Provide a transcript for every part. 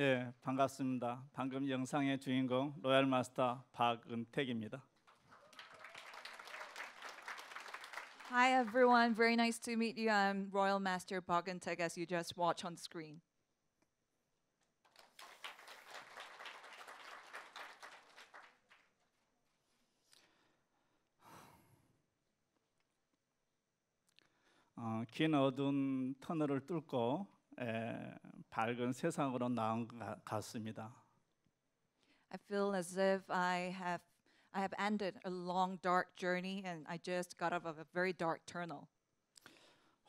예, 반갑습니다. 방금 영상의 주인공 로얄 마스터 박은택입니다. Hi everyone, very nice to meet you. I'm Royal Master Boganteg as you just watch on screen. 어, 긴 어두운 터널을 뚫고 에, 밝은 세상으로 나온 것 같습니다. I feel as if I have I have ended a long dark journey and I just got out of a very dark tunnel.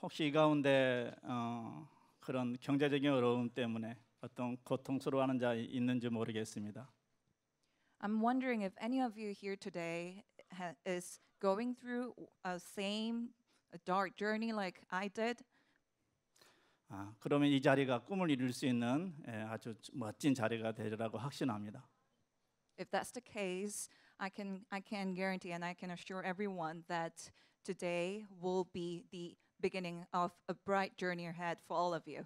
혹시 이 가운데 어, 그런 경제적인 어려움 때문에 어떤 고통스러워하는 자 있는지 모르겠습니다. I'm wondering if any of you here today ha- is going through a same a dark journey like I did. 아, 그러면 이 자리가 꿈을 이룰 수 있는 아주 멋진 자리가 되리라고 확신합니다. If that's the case, I can I can guarantee and I can assure everyone that today will be the beginning of a bright journey ahead for all of you.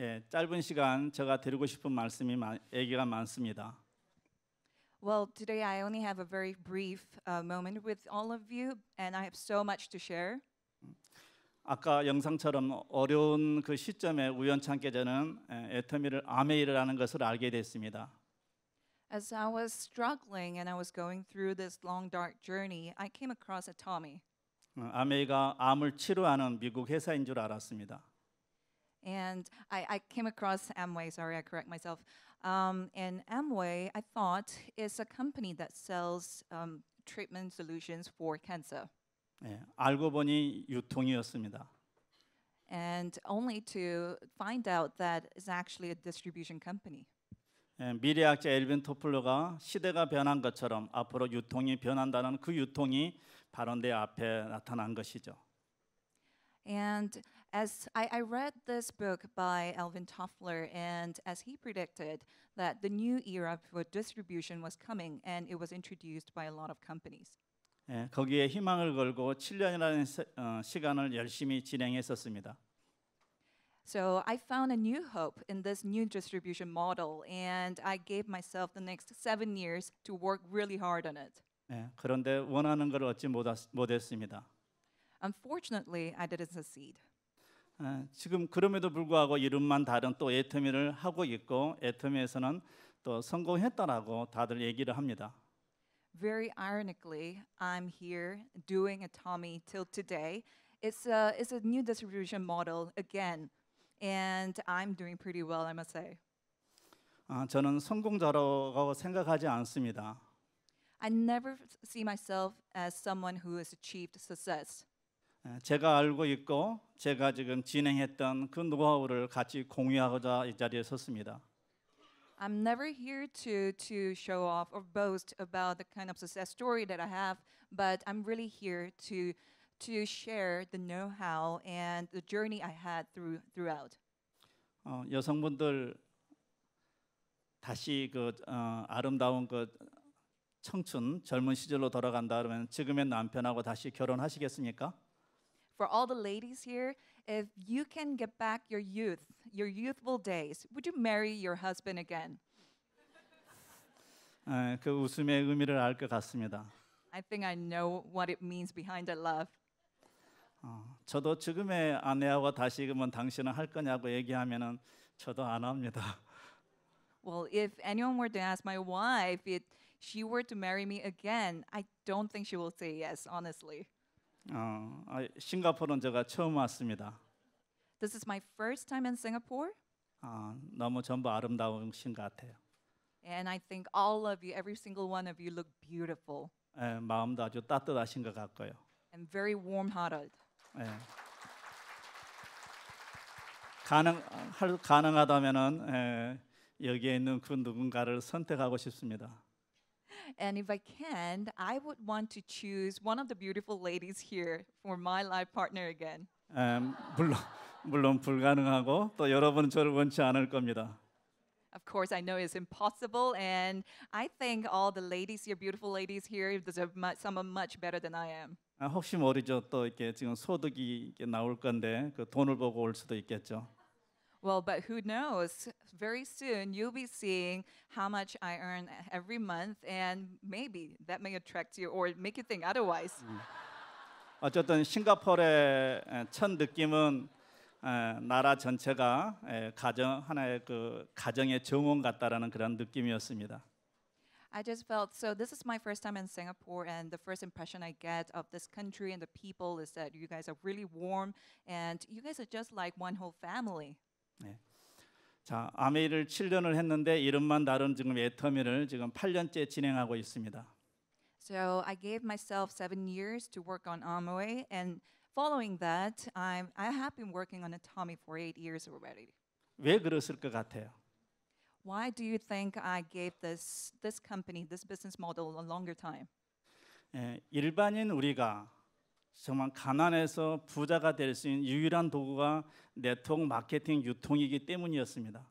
예, 짧은 시간 제가 드리고 싶은 말씀이 얘기가 많습니다. Well, today I only have a very brief uh, moment with all of you, and I have so much to share. 아까 영상처럼 어려운 그 시점에 우연찮게 저는 애터미를 아메이라는 것을 알게 됐습니다. As I was struggling and I was going through this long dark journey, I came across Atomy. 아메이가 암을 치료하는 미국 회사인 줄 알았습니다. And I, I came across Amway. Sorry, I correct myself. Um, and Amway, I thought, is a company that sells um, treatment solutions for cancer. 네, 알고 보니 유통이었습니다. And only to find out that it's actually a distribution company. 예, 미래학자 엘빈 토플러가 시대가 변한 것처럼 앞으로 유통이 변한다는 그 유통이 바로 내 앞에 나타난 것이죠. And as I, I read this book by Alvin Toffler, and as he predicted that the new era for distribution was coming, and it was introduced by a lot of companies. 거기에 희망을 걸고 7년이라는 시간을 열심히 진행했었습니다. So I found a new hope in this new distribution model, and I gave myself the next seven years to work really hard on it. 예, 그런데 원하는 걸 얻지 못했습니다. Unfortunately, I didn't succeed. 아, 지금 그럼에도 불구하고 이름만 다른 또 애터미를 하고 있고 애터미에서는 또 성공했다라고 다들 얘기를 합니다. very ironically, I'm here doing a Tommy till today. It's a, it's a new distribution model again, and I'm doing pretty well, I must say. 아, 저는 성공자라고 생각하지 않습니다. I never see myself as someone who has achieved success. 제가 알고 있고 제가 지금 진행했던 그 노하우를 같이 공유하고자 이 자리에 섰습니다. I'm never here to, to show off or boast about the kind of success story that I have, but I'm really here to, to share the know-how and the journey I had through, throughout. 어, 여성분들 다시 그 어, 아름다운 그 청춘 젊은 시절로 돌아간다 그러면 지금의 남편하고 다시 결혼하시겠습니까? for all the ladies here, if you can get back your youth, your youthful days, would you marry your husband again? 그 웃음의 의미를 같습니다. I think I know what it means behind the love. 저도 지금의 아내하고 다시금은 당신은 할 거냐고 얘기하면은 저도 안 합니다. Well, if anyone were to ask my wife if she were to marry me again, I don't think she will say yes, honestly. 어, 싱가포르는 제가 처음 왔습니다. This is my first time in Singapore. 아, 너무 전부 아름다우신 것 같아요. And I think all of you, every single one of you, look beautiful. 예, 마음도 아주 따뜻하신 것 같고요. And very warm-hearted. 예. 가능 가능하다면은 예, 여기에 있는 그 누군가를 선택하고 싶습니다. And if I can, I would want to choose one of the beautiful ladies here for my life partner again. Um, 물론, 물론 불가능하고 또 여러분은 저를 원치 않을 겁니다. Of course, I know it's impossible, and I think all the ladies here, beautiful ladies here, deserve much, someone much better than I am. 아, 혹시 모르죠. 또 이렇게 지금 소득이 이렇게 나올 건데 그 돈을 보고 올 수도 있겠죠. Well, but who knows? Very soon you'll be seeing how much I earn every month, and maybe that may attract you or make you think otherwise. 어쨌든 싱가포르의 첫 느낌은 나라 전체가 가정 하나의 그 가정의 정원 같다라는 그런 느낌이었습니다. I just felt so. This is my first time in Singapore, and the first impression I get of this country and the people is that you guys are really warm, and you guys are just like one whole family. 네. 자, 아메이를 7년을 했는데 이름만 다른 지금 애터미를 지금 8년째 진행하고 있습니다. So I gave myself seven years to work on Amoy, and following that, I'm, I have been working on Atomy for eight years already. 왜 그랬을 것 같아요? Why do you think I gave this this company, this business model, a longer time? 예, 일반인 우리가 정말 가난에서 부자가 될 수 있는 유일한 도구가 네트워크 마케팅 유통이기 때문이었습니다.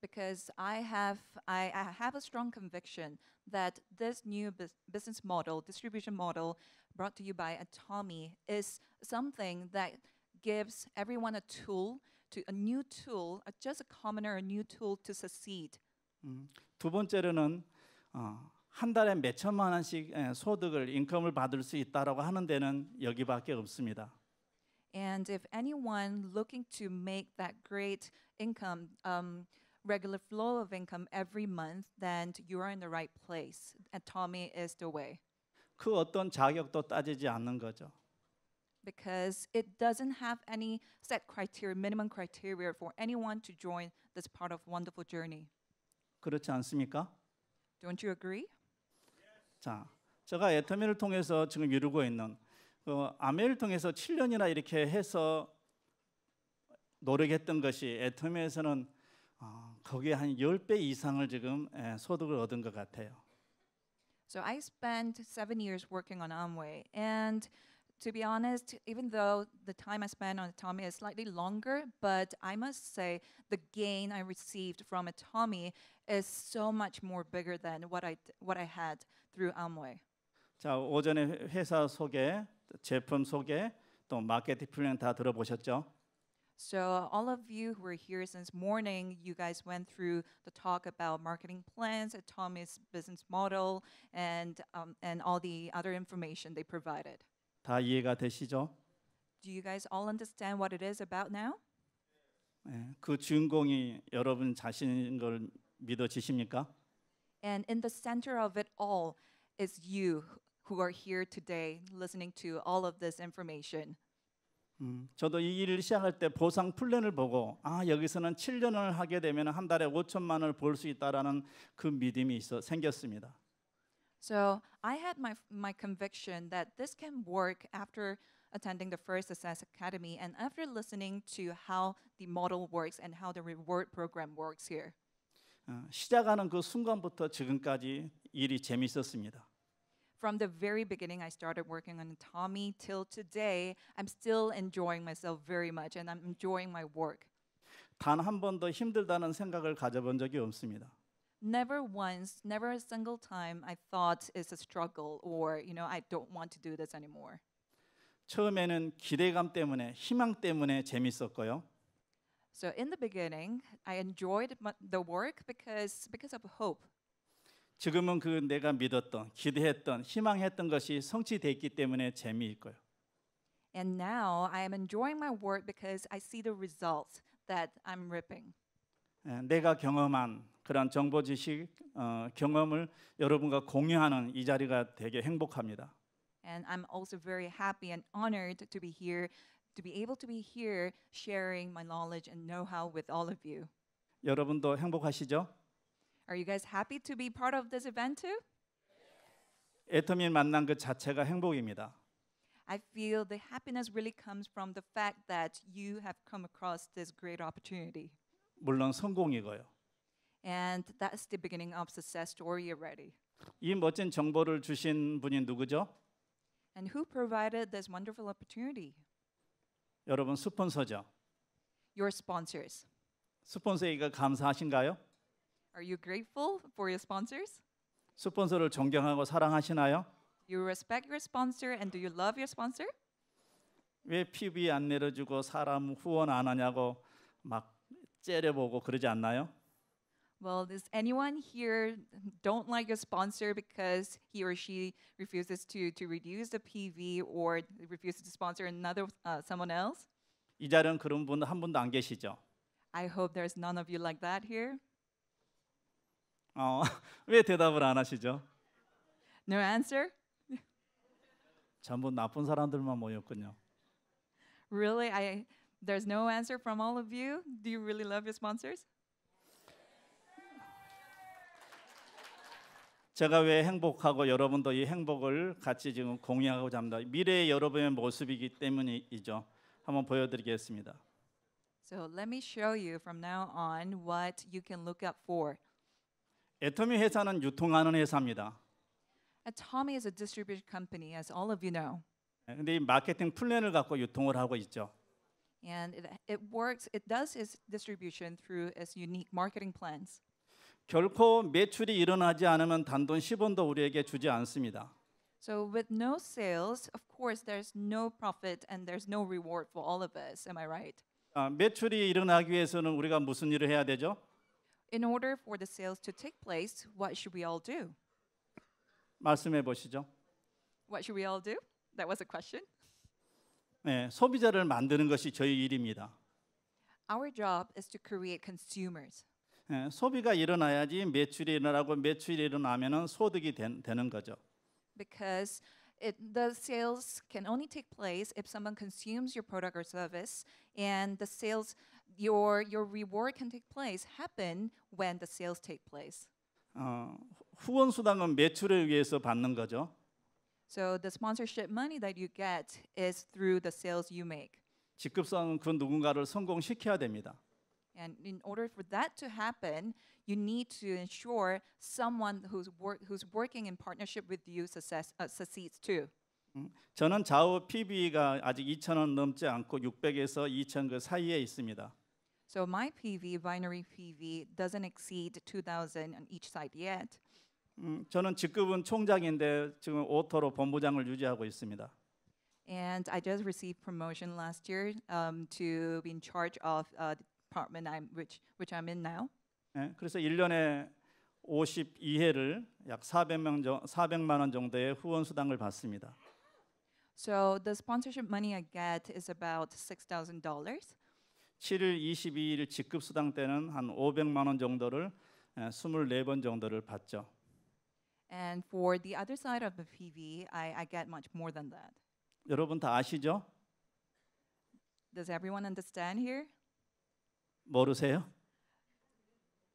Because I have I, I have a strong conviction that this new business model, distribution model brought to you by Atomy is something that gives everyone a tool to a new tool, just a commoner a new tool to succeed. 음, 두 번째로는 어, 한 달에 몇 천만 원씩 소득을 인컴을 받을 수 있다라고 하는 데는 여기밖에 없습니다. And if anyone looking to make that great income, um, regular flow of income every month, then you are in the right place. And Tommy is the way. 그 어떤 자격도 따지지 않는 거죠. Because it doesn't have any set criteria, minimum criteria for anyone to join this part of wonderful journey. 그렇지 않습니까? Don't you agree? 자, 제가 에터미를 통해서 지금 이루고 있는 그 아멜을 통해서 7년이나 이렇게 해서 노력했던 것이 에터미에서는 어, 거기에 한 10배 이상을 지금 예, 소득을 얻은 것 같아요. So I spent seven years working on Amway, and to be honest, even though the time I spent on Atomy is slightly longer, but I must say the gain I received from Atomy is so much more bigger than what I what I had through Amway. 자 오전에 회사 소개, 제품 소개, 또 마케팅 플랜 다 들어보셨죠? So all of you who were here since morning, you guys went through the talk about marketing plans, Tommy's business model, and um, and all the other information they provided. 다 이해가 되시죠? Do you guys all understand what it is about now? 네, 그 주인공이 여러분 자신인 걸 믿어지십니까? And in the center of it all is you who are here today listening to all of this information. 음, 저도 이 일을 시작할 때 보상 플랜을 보고 아 여기서는 7년을 하게 되면 한 달에 5천만을 원을 수 있다라는 그 믿음이 있어 생겼습니다. So I had my my conviction that this can work after attending the first Success Academy and after listening to how the model works and how the reward program works here. 시작하는 그 순간부터 지금까지 일이 재밌었습니다. From the very beginning, I started working on Tommy till today. I'm still enjoying myself very much, and I'm enjoying my work. 단 한 번도 힘들다는 생각을 가져본 적이 없습니다. Never once, never a single time, I thought it's a struggle, or you know, I don't want to do this anymore. 처음에는 기대감 때문에 희망 때문에 재밌었고요. So in the beginning, I enjoyed the work because because of hope. 지금은 그 내가 믿었던, 기대했던, 희망했던 것이 성취됐기 때문에 재미일 거요 And now I am enjoying my work because I see the results that I'm reaping. 내가 경험한 그런 정보 지식 어, 경험을 여러분과 공유하는 이 자리가 되게 행복합니다. And I'm also very happy and honored to be here to be able to be here sharing my knowledge and know-how with all of you. 여러분도 행복하시죠? Are you guys happy to be part of this event too? 만난 그 자체가 행복입니다. I feel the happiness really comes from the fact that you have come across this great opportunity. 물론 성공이고요. And that's the beginning of success story already. 이 멋진 정보를 주신 분이 누구죠? And who provided this wonderful opportunity? 여러분 스폰서죠. Your sponsors. 스폰서에게 감사하신가요? Are you grateful for your sponsors? 스폰서를 존경하고 사랑하시나요? You respect your sponsor and do you love your sponsor? 왜 PV 안 내려주고 사람 후원 안 하냐고 막 째려보고 그러지 않나요? Well, does anyone here don't like a sponsor because he or she refuses to, to reduce the PV or refuses to sponsor another uh, someone else? 이 자리는 그런 분 한 분도 안 계시죠? I hope there's none of you like that here. 어, 왜 대답을 안 하시죠? No answer? 전부 나쁜 사람들만 모였군요. Really? I there's no answer from all of you. Do you really love your sponsors? 제가 왜 행복하고 여러분도 이 행복을 같이 지금 공유하고자 합니다. 미래의 여러분의 모습이기 때문이죠. 한번 보여드리겠습니다. So let me show you from now on what you can look up for. 애터미 회사는 유통하는 회사입니다. Atomy is a distribution company, as all of you know. 근데 이 마케팅 플랜을 갖고 유통을 하고 있죠. And it, it works. It does its distribution through its unique marketing plans. 결코 매출이 일어나지 않으면 단돈 10원도 우리에게 주지 않습니다. So with no sales, of course, there's no profit and there's no reward for all of us. Am I right? 아, 매출이 일어나기 위해서는 우리가 무슨 일을 해야 되죠? In order for the sales to take place, what should we all do? 말씀해 보시죠. What should we all do? That was a question. 네, 소비자를 만드는 것이 저희 일입니다. Our job is to create consumers. 소비가 일어나야지 매출이 일어나고 매출이 일어나면은 소득이 된, 되는 거죠. Because it, the sales can only take place if someone consumes your product or service, and the sales, your your reward can take place happen when the sales take place. 어, 후원 수당은 매출을 위해서 받는 거죠. So the sponsorship money that you get is through the sales you make. 직급성은 그 누군가를 성공시켜야 됩니다. And in order for that to happen, you need to ensure someone who's, wor who's working in partnership with you success, uh, succeeds too. 저는 좌우 PB가 아직 2,000원 넘지 않고 600에서 2,000그 사이에 있습니다. So my PV, binary PV, doesn't exceed 2,000 on each side yet. 음, 저는 직급은 총장인데 지금 오토로 본부장을 유지하고 있습니다. And I just received promotion last year um, to be in charge of uh, department I'm, which, which I'm in now. 예, 그래서 1년에 52회를 약 400명 400만 원 정도의 후원 수당을 받습니다. So the sponsorship money I get is about $6,000. 7일 22일 직급 수당 때는 한 500만 원 정도를 24번 정도를 받죠. And for the other side of the PV, I, I get much more than that. 여러분 다 아시죠? Does everyone understand here? 모르세요?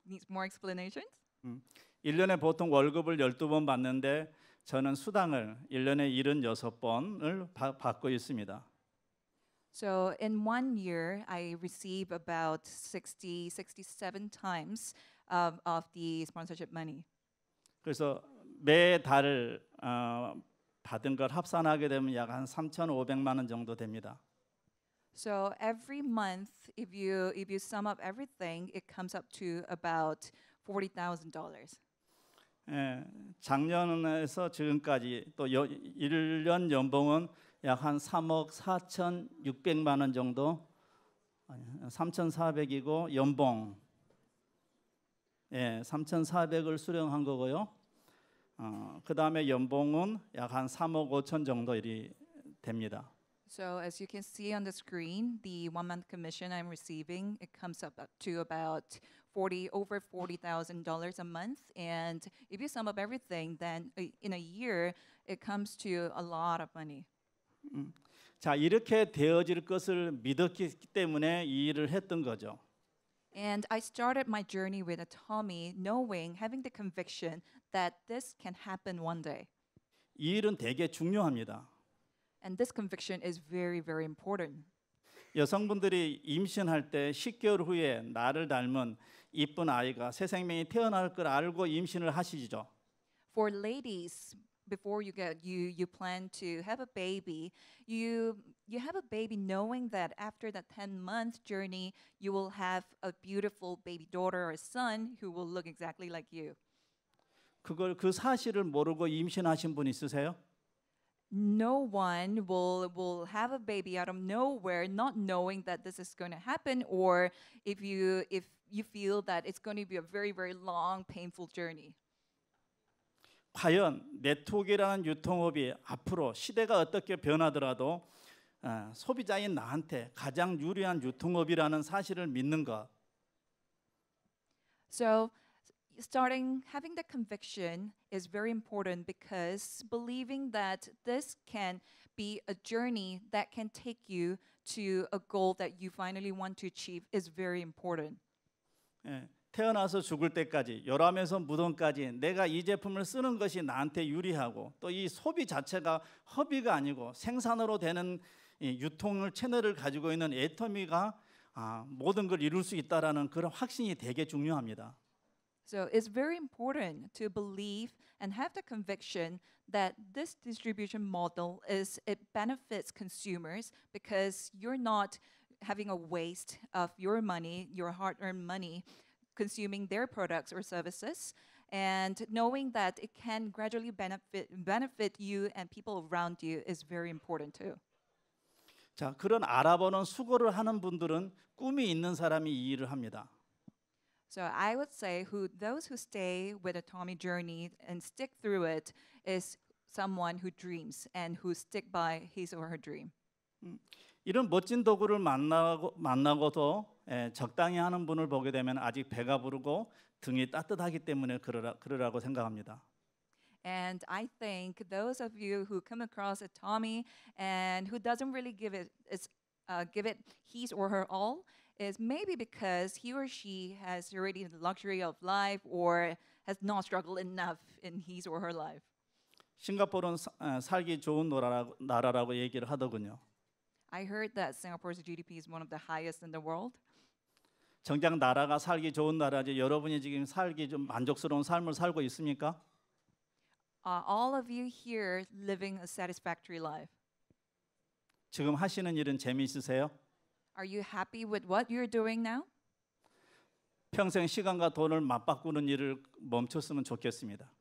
Needs more explanations? 음. 1년에 보통 월급을 12번 받는데 저는 수당을 1년에 76번을 바, 받고 있습니다. So in one year I receive about 60 67 times of, of the sponsorship money. 그래서 매 달을 어, 받은 걸 합산하게 되면 약 한 3,500만 원 정도 됩니다. So every month, if you if you sum up everything, it comes up to about forty thousand dollars. 예, 작년에서 지금까지 또 1년 연봉은 약한 3억 4 6 0만원 정도 3,400이고 연봉 예, 3,400을 수령한 거고요. 어, 그다음에 연봉은 약한 3억 5천 정도 이 됩니다. So as you can see on the screen, the one-month commission I'm receiving, it comes up to about 40 over $40,000 a month. And if you sum up everything, then uh, in a year, it comes to a lot of money. 자, 이렇게 되어질 것을 믿었기 때문에 이 일을 했던 거죠. And I started my journey with Tommy, knowing, having the conviction that this can happen one day. 이 일은 되게 중요합니다. And this conviction is very, very important. 여성분들이 임신할 때 10개월 후에 나를 닮은 이쁜 아이가 새 생명이 태어날 걸 알고 임신을 하시죠. For ladies, before you get you you plan to have a baby, you you have a baby knowing that after that 10 month journey, you will have a beautiful baby daughter or son who will look exactly like you. 그걸 그 사실을 모르고 임신하신 분 있으세요? no one will will have a baby out of nowhere not knowing that this is going to happen or if you if you feel that it's going to be a very very long painful journey 과연 네트워크라는 유통업이 앞으로 시대가 어떻게 변하더라도 어, 소비자인 나한테 가장 유리한 유통업이라는 사실을 믿는 것. So starting having the conviction is very important because believing that this can be a journey that can take you to a goal that you finally want to achieve is very important. 예, 태어나서 죽을 때까지 열암에서 무덤까지 내가 이 제품을 쓰는 것이 나한테 유리하고 또 이 소비 자체가 허비가 아니고 생산으로 되는 이 유통을 채널을 가지고 있는 애터미가 아, 모든 걸 이룰 수 있다라는 그런 확신이 되게 중요합니다. So it's very important to believe and have the conviction that this distribution model is it benefits consumers because you're not having a waste of your money, your hard-earned money, consuming their products or services, and knowing that it can gradually benefit benefit you and people around you is very important too. 자, 그런 알아보는 수고를 하는 분들은 꿈이 있는 사람이 이 일을 합니다. So I would say who those who stay with a Tommy journey and stick through it is someone who dreams and who stick by his or her dream. 이런 멋진 도구를 만나고 만나고도 에, 적당히 하는 분을 보게 되면 아직 배가 부르고 등이 따뜻하기 때문에 그러라, 그러라고 생각합니다. And I think those of you who come across a Tommy and who doesn't really give it, its, uh, give it his or her all, is maybe because he or she has already the luxury of life or has not struggled enough in his or her life. 싱가포르는 사, 어, 살기 좋은 나라라고, 나라라고 얘기를 하더군요. I heard that Singapore's GDP is one of the highest in the world. 정작 나라가 살기 좋은 나라지 여러분이 지금 살기 좀 만족스러운 삶을 살고 있습니까? Are uh, all of you here living a satisfactory life? 지금 하시는 일은 재미있으세요? Are you happy with what you're doing now? 평생 시간과 돈을 맞바꾸는 일을 멈췄으면 좋겠습니다.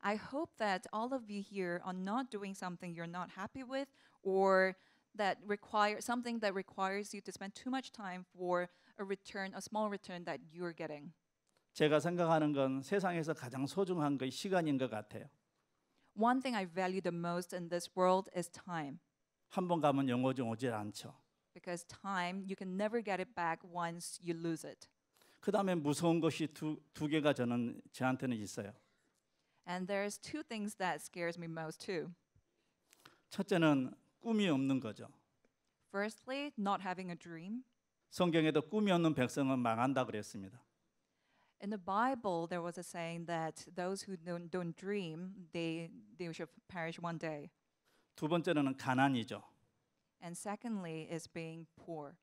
I hope that all of you here are not doing something you're not happy with or that require something that requires you to spend too much time for a return, a small return that you're getting. 제가 생각하는 건 세상에서 가장 소중한 게 시간인 것 같아요. One thing I value the most in this world is time. 한 가면 영어좀 오질 않죠 because time you can never get it back once you lose it. 그다음에 무서운 것이 개가 저는 저한테는 있어요. And there's two things that scares me most too. 첫째는 꿈이 없는 거죠. Firstly, not having a dream. 성경에도 꿈이 없는 백성은 망한다 그랬습니다. In the Bible, there was a saying that those who don't, don't dream, they they should perish one day. 두 번째는 가난이죠. And secondly is being poor.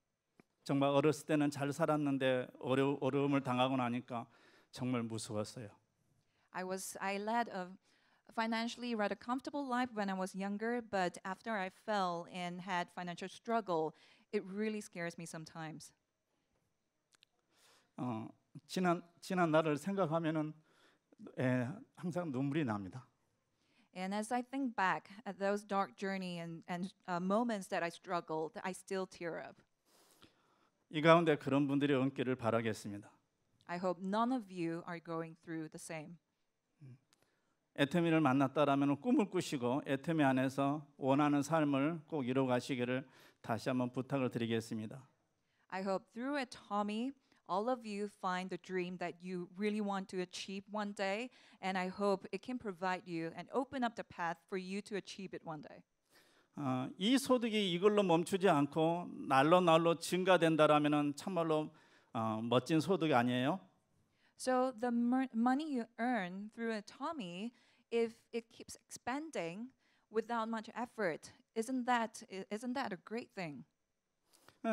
정말 어렸을 때는 잘 살았는데 어려, 어려움을 당하고 나니까 정말 무서웠어요. I was I led a financially rather comfortable life when I was younger, but after I fell and had financial struggle, it really scares me sometimes. 어, 지난 지난 날을 생각하면은 에, 항상 눈물이 납니다. And as I think back at those dark journey and, and uh, moments that I struggled, I still tear up. 이 가운데 그런 분들이 온기를 바라겠습니다. I hope none of you are going through the same. 에테미를 만났다라면 꿈을 꾸시고 에테미 안에서 원하는 삶을 꼭 이루어 가시기를 다시 한번 부탁을 드리겠습니다. I hope through Atomy all of you find the dream that you really want to achieve one day. And I hope it can provide you and open up the path for you to achieve it one day. 어, 이 소득이 이걸로 멈추지 않고 날로 날로 증가된다라면은 참말로 어, 멋진 소득이 아니에요. So the money you earn through a Tommy, if it keeps expanding without much effort, isn't that isn't that a great thing?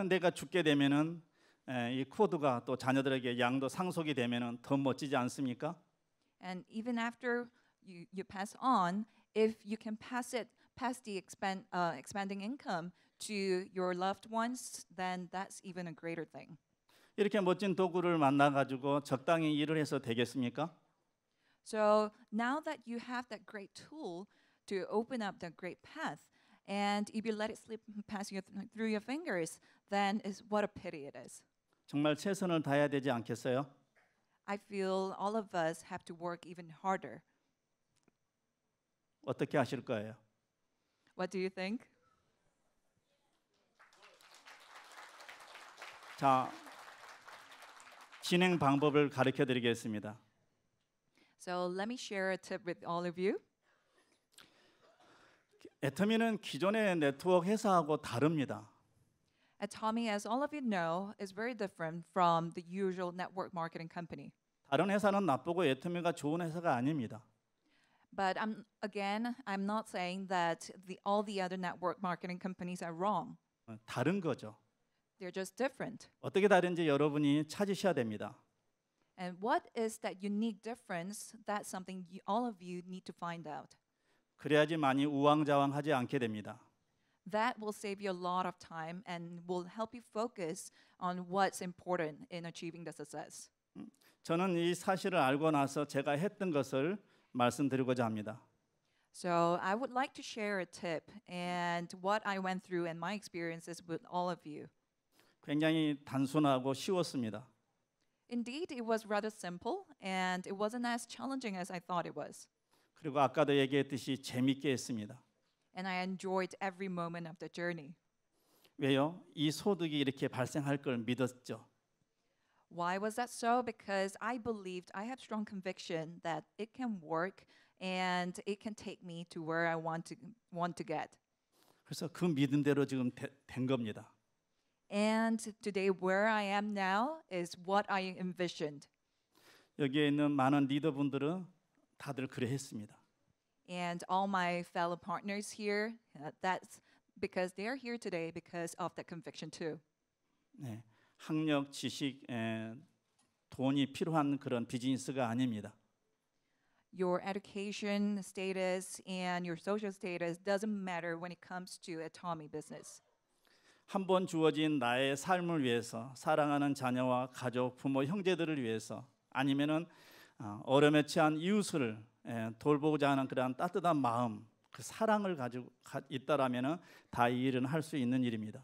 내가 죽게 되면은 이 쿠드가 또 자녀들에게 양도 상속이 되면은 더 멋지지 않습니까? And even after you, you pass on, if you can pass it past the expand, uh, expanding income to your loved ones, then that's even a greater thing. 이렇게 멋진 도구를 만나 가지고 적당히 일을 해서 되겠습니까? So now that you have that great tool to open up the great path, and if you let it slip past you th- through your fingers, then is what a pity it is. 정말 최선을 다해야 되지 않겠어요? I feel all of us have to work even harder. 어떻게 하실 거예요? What do you think? 자, 진행 방법을 가르쳐 드리겠습니다. So let me share a tip with all of you. 애터미는 기존의 네트워크 회사하고 다릅니다. Tommy, as all of you know, is very different from the usual network marketing company. 다른 회사는 나쁘고 애터미가 좋은 회사가 아닙니다. But I'm, again, I'm not saying that the, all the other network marketing companies are wrong. 다른 다른 거죠. They're just different. 어떻게 다른지 여러분이 찾으셔야 됩니다. And what is that unique difference? That's something you, all of you need to find out. 그래야지 많이 우왕좌왕하지 않게 됩니다. That will save you a lot of time and will help you focus on what's important in achieving the success. 저는 이 사실을 알고 나서 제가 했던 것을 말씀드리고자 합니다. So I would like to share a tip and what I went through and my experiences with all of you. 굉장히 단순하고 쉬웠습니다. Indeed, it was rather simple and it wasn't as challenging as I thought it was. 그리고 아까도 얘기했듯이 재밌게 했습니다 and I enjoyed every moment of the journey. 왜요? 이 소득이 이렇게 발생할 걸 믿었죠. Why was that so? Because I believed, I have strong conviction that it can work and it can take me to where I want to want to get. 그래서 그 믿음대로 지금 되, 된 겁니다. And today where I am now is what I envisioned. 여기에 있는 많은 리더분들은 다들 그래 했습니다. and all my fellow partners here. that's because they are here today because of that conviction too. 네, 학력, 지식, 에, 돈이 필요한 그런 비즈니스가 아닙니다. Your education status and your social status doesn't matter when it comes to a Tommy business. 한번 주어진 나의 삶을 위해서 사랑하는 자녀와 가족, 부모, 형제들을 위해서 아니면은 어려에 처한 이웃을 돌보고자 하는 따뜻한 마음, 그 사랑을 가지고 있다라면은 일은 있는 일입니다.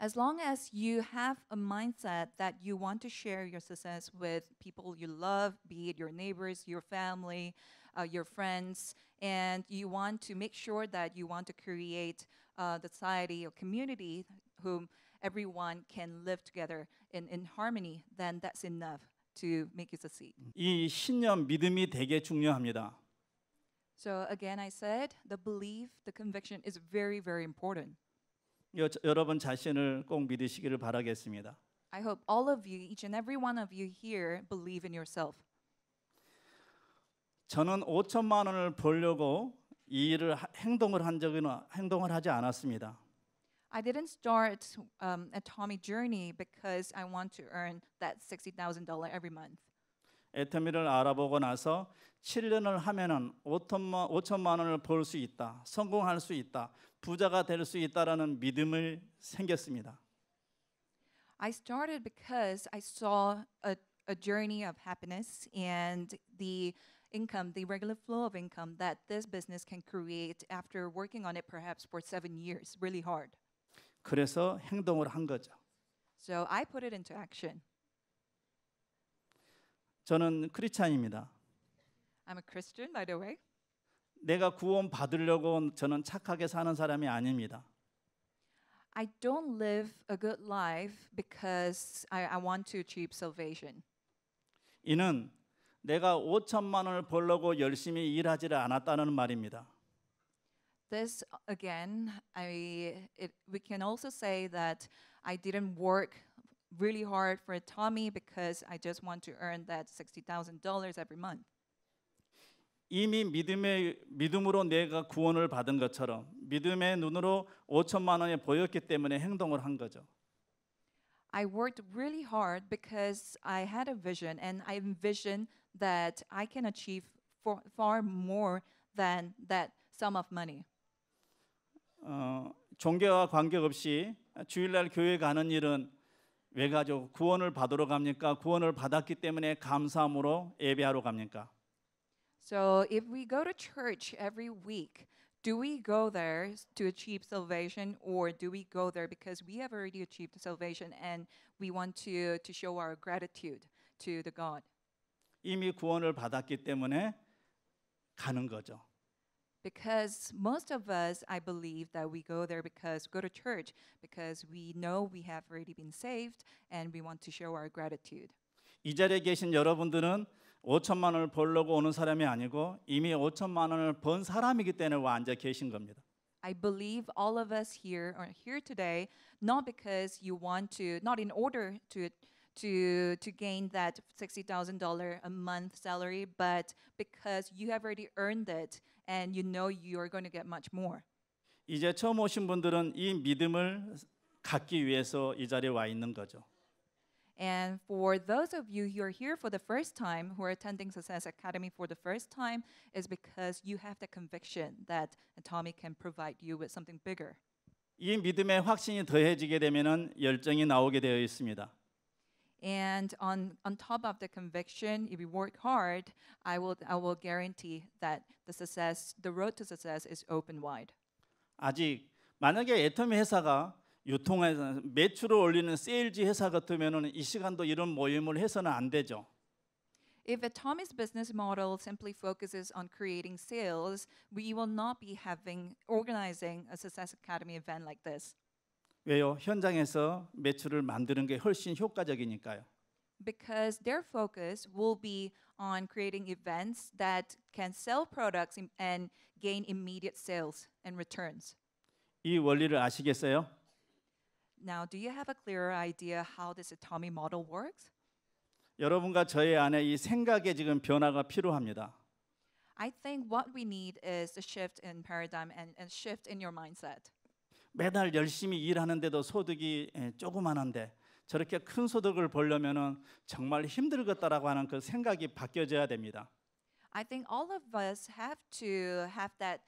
As long as you have a mindset that you want to share your success with people you love, be it your neighbors, your family, uh, your friends, and you want to make sure that you want to create uh, the society or community whom everyone can live together in, in harmony, then that's enough. to make you succeed. 이 신념 믿음이 되게 중요합니다. So again I said the belief, the conviction is very very important. 여, 여러분 자신을 꼭 믿으시기를 바라겠습니다. I hope all of you, each and every one of you here believe in yourself. 저는 5천만 원을 벌려고 이 일을 하, 행동을 한 적은 행동을 하지 않았습니다. I didn't start um, Tommy Journey because I want to earn that $60,000 every month. 애터미를 알아보고 나서 7년을 하면은 5천만, 5천만 원을 벌수 있다. 성공할 수 있다. 부자가 될수 있다라는 믿음을 생겼습니다. I started because I saw a, a journey of happiness and the income, the regular flow of income that this business can create after working on it perhaps for seven years, really hard. 그래서 행동을 한 거죠. So I put it into action. 저는 크리스찬입니다. I'm a Christian, by the way. 내가 구원 받으려고 저는 착하게 사는 사람이 아닙니다. I don't live a good life because I, I want to achieve salvation. 이는 내가 5천만 원을 벌려고 열심히 일하지를 않았다는 말입니다. This, again, I, it, we can also say that I didn't work really hard for Tommy because I just want to earn that $60,000 every month. 이미 믿음의 믿음으로 내가 구원을 받은 것처럼 믿음의 눈으로 5천만 원에 보였기 때문에 행동을 한 거죠. I worked really hard because I had a vision and I envisioned that I can achieve far more than that sum of money. 어, 종교와 관계없이 주일날 교회 가는 일은 왜 가죠? 구원을 받으러 갑니까? 구원을 받았기 때문에 감사함으로 예배하러 갑니까? So if we go to church every week, do we go there to achieve salvation or do we go there because we have already achieved salvation and we want to to show our gratitude to the God? 이미 구원을 받았기 때문에 가는 거죠. because most of us, I believe, that we go there because go to church because we know we have already been saved and we want to show our gratitude. 이 자리에 계신 여러분들은 5천만 원을 벌려고 오는 사람이 아니고 이미 5천만 원을 번 사람이기 때문에 와 앉아 계신 겁니다. I believe all of us here are here today not because you want to, not in order to to to gain that $60,000 a month salary, but because you have already earned it and you know you're going to get much more. 이제 처음 오신 분들은 이 믿음을 갖기 위해서 이 자리에 와 있는 거죠. And for those of you who are here for the first time, who are attending Success Academy for the first time, is because you have the conviction that Tommy can provide you with something bigger. 이 믿음의 확신이 더해지게 되면은 열정이 나오게 되어 있습니다. And on, on top of the conviction, if you work hard, I will, I will guarantee that the success, the road to success is open wide. 아직 만약에 애터미 회사가 유통에 매출을 올리는 세일즈 회사 같으면은 이 시간도 이런 모임을 해서는 안 되죠. If Atomic's business model simply focuses on creating sales, we will not be having organizing a success academy event like this. 왜요? 현장에서 매출을 만드는 게 훨씬 효과적이니까요. Because their focus will be on creating events that can sell products and gain immediate sales and returns. 이 원리를 아시겠어요? Now, do you have a clearer idea how this atomy model works? 여러분과 저의 안에 이 생각에 지금 변화가 필요합니다. I think what we need is a shift in paradigm and a shift in your mindset. 매달 열심히 일하는데도 소득이 조그만한데 저렇게 큰 소득을 벌려면은 정말 힘들겠다라고 하는 그 생각이 바뀌어져야 됩니다. I think all of us have to have that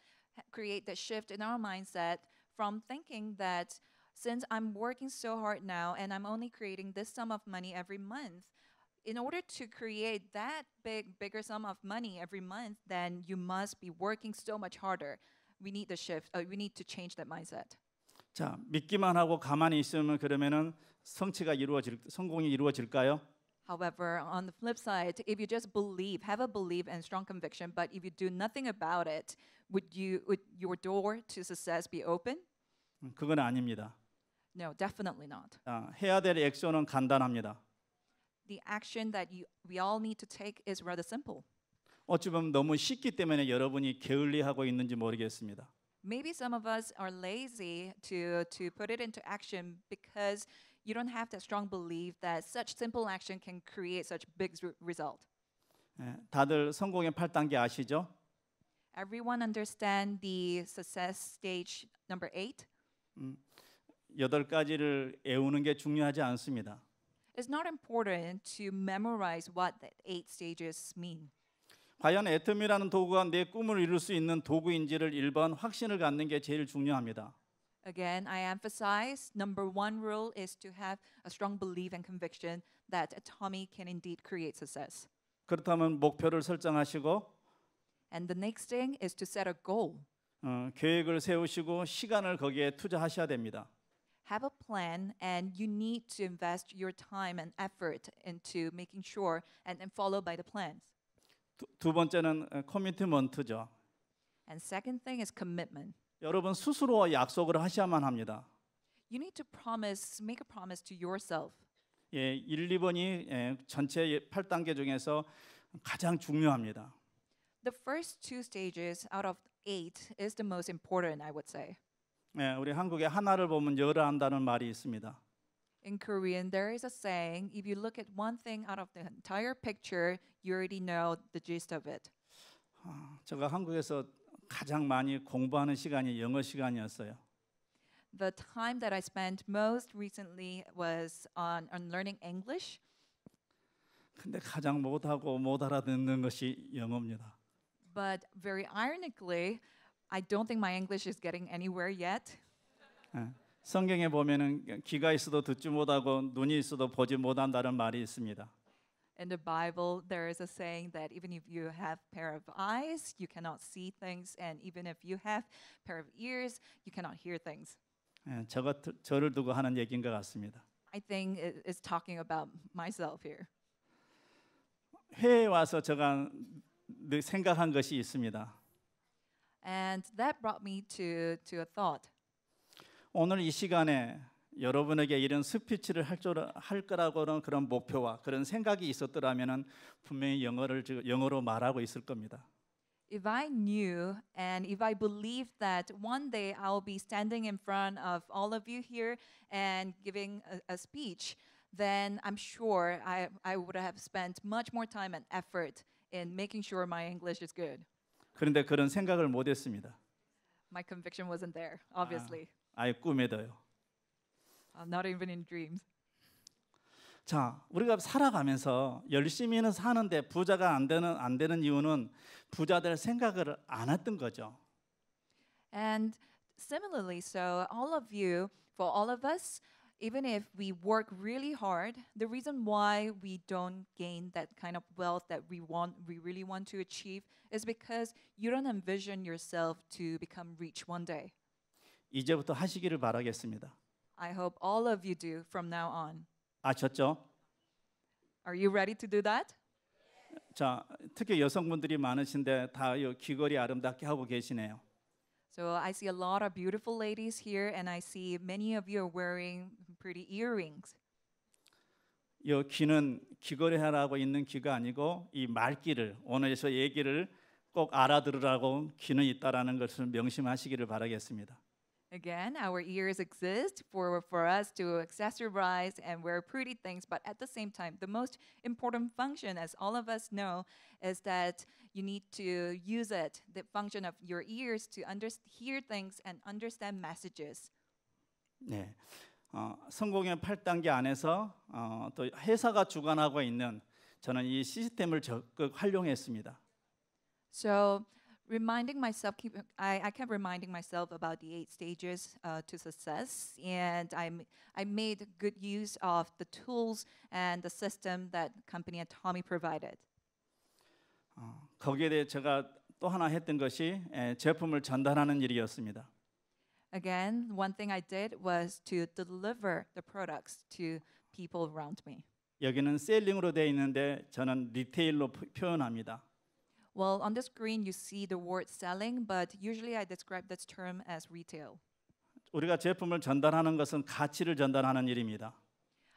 create that shift in our mindset from thinking that since I'm working so hard now and I'm only creating this sum of money every month, in order to create that big bigger sum of money every month, then you must be working so much harder. We need the shift. Uh, we need to change that mindset. 자, 믿기만 하고 가만히 있으면 그러면은 성취가 이루어질 성공이 이루어질까요? However, on the flip side, if you just believe, have a belief and strong conviction, but if you do nothing about it, would you would your door to success be open? 그건 아닙니다. No, definitely not. 아, 해야 될 액션은 간단합니다. The action that you, we all need to take is rather simple. 어찌 보면 너무 쉽기 때문에 여러분이 게을리하고 있는지 모르겠습니다. maybe some of us are lazy to, to put it into action because you don't have that strong belief that such simple action can create such big result. 다들 성공의 8단계 아시죠? Everyone understand the success stage number 8? 여덟 가지를 외우는 게 중요하지 않습니다. It's not important to memorize what the eight stages mean. 과연 애텀이라는 도구가 내 꿈을 이룰 수 있는 도구인지를 1번 확신을 갖는 게 제일 중요합니다. Again, I emphasize number one rule is to have a strong belief and conviction that Atomy can indeed create success. 그렇다면 목표를 설정하시고 And the next thing is to set a goal. 어, 계획을 세우시고 시간을 거기에 투자하셔야 됩니다. Have a plan and you need to invest your time and effort into making sure and, and follow by the plans. 두, 두 번째는 커미트먼트죠. And second thing is commitment. 여러분 스스로 약속을 하셔야만 합니다. You need to promise, make a promise to yourself. 예, 1, 2번이 예, 전체 8단계 중에서 가장 중요합니다. The first two stages out of eight is the most important, I would say. 예, 우리 한국에 하나를 보면 열한다는 말이 있습니다. in Korean, there is a saying, if you look at one thing out of the entire picture, you already know the gist of it. 제가 한국에서 가장 많이 공부하는 시간이 영어 시간이었어요. The time that I spent most recently was on, on learning English. 근데 가장 못하고 못 알아듣는 것이 영어입니다. But very ironically, I don't think my English is getting anywhere yet. 성경에 보면은 귀가 있어도 듣지 못하고 눈이 있어도 보지 못한다는 말이 있습니다. In the Bible, there is a saying that even if you have pair of eyes, you cannot see things, and even if you have pair of ears, you cannot hear things. 예, 저가 저를 두고 하는 얘기인 것 같습니다. I think it's talking about myself here. 회에 와서 제가 생각한 것이 있습니다. And that brought me to to a thought. 오늘 이 시간에 여러분에게 이런 스피치를 할, 줄, 할 거라고는 그런 목표와 그런 생각이 분명히 영어를 영어로 말하고 있을 겁니다. If I knew and if I believed that one day I'll be standing in front of all of you here and giving a, a speech, then I'm sure I, I would have spent much more time and effort in making sure my English is good. 그런데 그런 생각을 못 했습니다. My conviction wasn't there, obviously. 아. 아예 꿈에도요. Uh, not even in dreams. 자, 우리가 살아가면서 열심히는 사는데 부자가 안 되는 안 되는 이유는 부자들 생각을 안 했던 거죠. And similarly, so all of you, for all of us, even if we work really hard, the reason why we don't gain that kind of wealth that we want, we really want to achieve, is because you don't envision yourself to become rich one day. 이제부터 하시기를 바라겠습니다. I hope all of you do from now on. 아셨죠? Are you ready to do that? 자, 특히 여성분들이 많으신데 다 귀걸이 아름답게 하고 계시네요. So I see a lot of beautiful ladies here and I see many of you are wearing pretty earrings. 이 귀는 귀걸이 하라고 있는 귀가 아니고 이 말귀를 오늘에서 얘기를 꼭 알아들으라고 귀는 있다라는 것을 명심하시기를 바라겠습니다. Again, our ears exist for, for us to accessorize and wear pretty things, but at the same time, the most important function, as all of us know, is that you need to use it, the function of your ears, to hear things and understand messages. 네, 어, 성공의 8단계 안에서 어, 또 회사가 주관하고 있는 저는 이 시스템을 적극 활용했습니다. So, reminding myself, keep, I, I kept reminding myself about the eight stages uh, to success, and I, made good use of the tools and the system that company and Tommy provided. 어, 거기에 대해 제가 또 하나 했던 것이 에, 제품을 전달하는 일이었습니다. Again, one thing I did was to deliver the products to people around me. 여기는 셀링으로 되어 있는데 저는 리테일로 표현합니다. Well, on the screen you see the word selling, but usually I describe this term as retail. 우리가 제품을 전달하는 것은 가치를 전달하는 일입니다.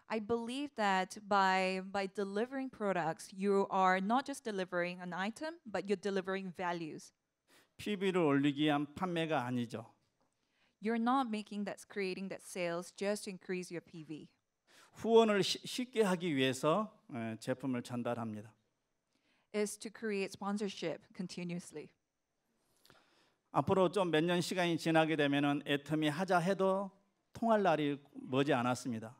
I believe that by by delivering products, you are not just delivering an item, but you're delivering values. PB를 올리기 위한 판매가 아니죠. You're not making that creating that sales just to increase your PV. 후원을 쉽게 하기 위해서 제품을 전달합니다 is to create sponsorship continuously. 앞으로 좀 시간이 지나게 되면은 애텀이 하자 해도 통할 날이 머지 않았습니다.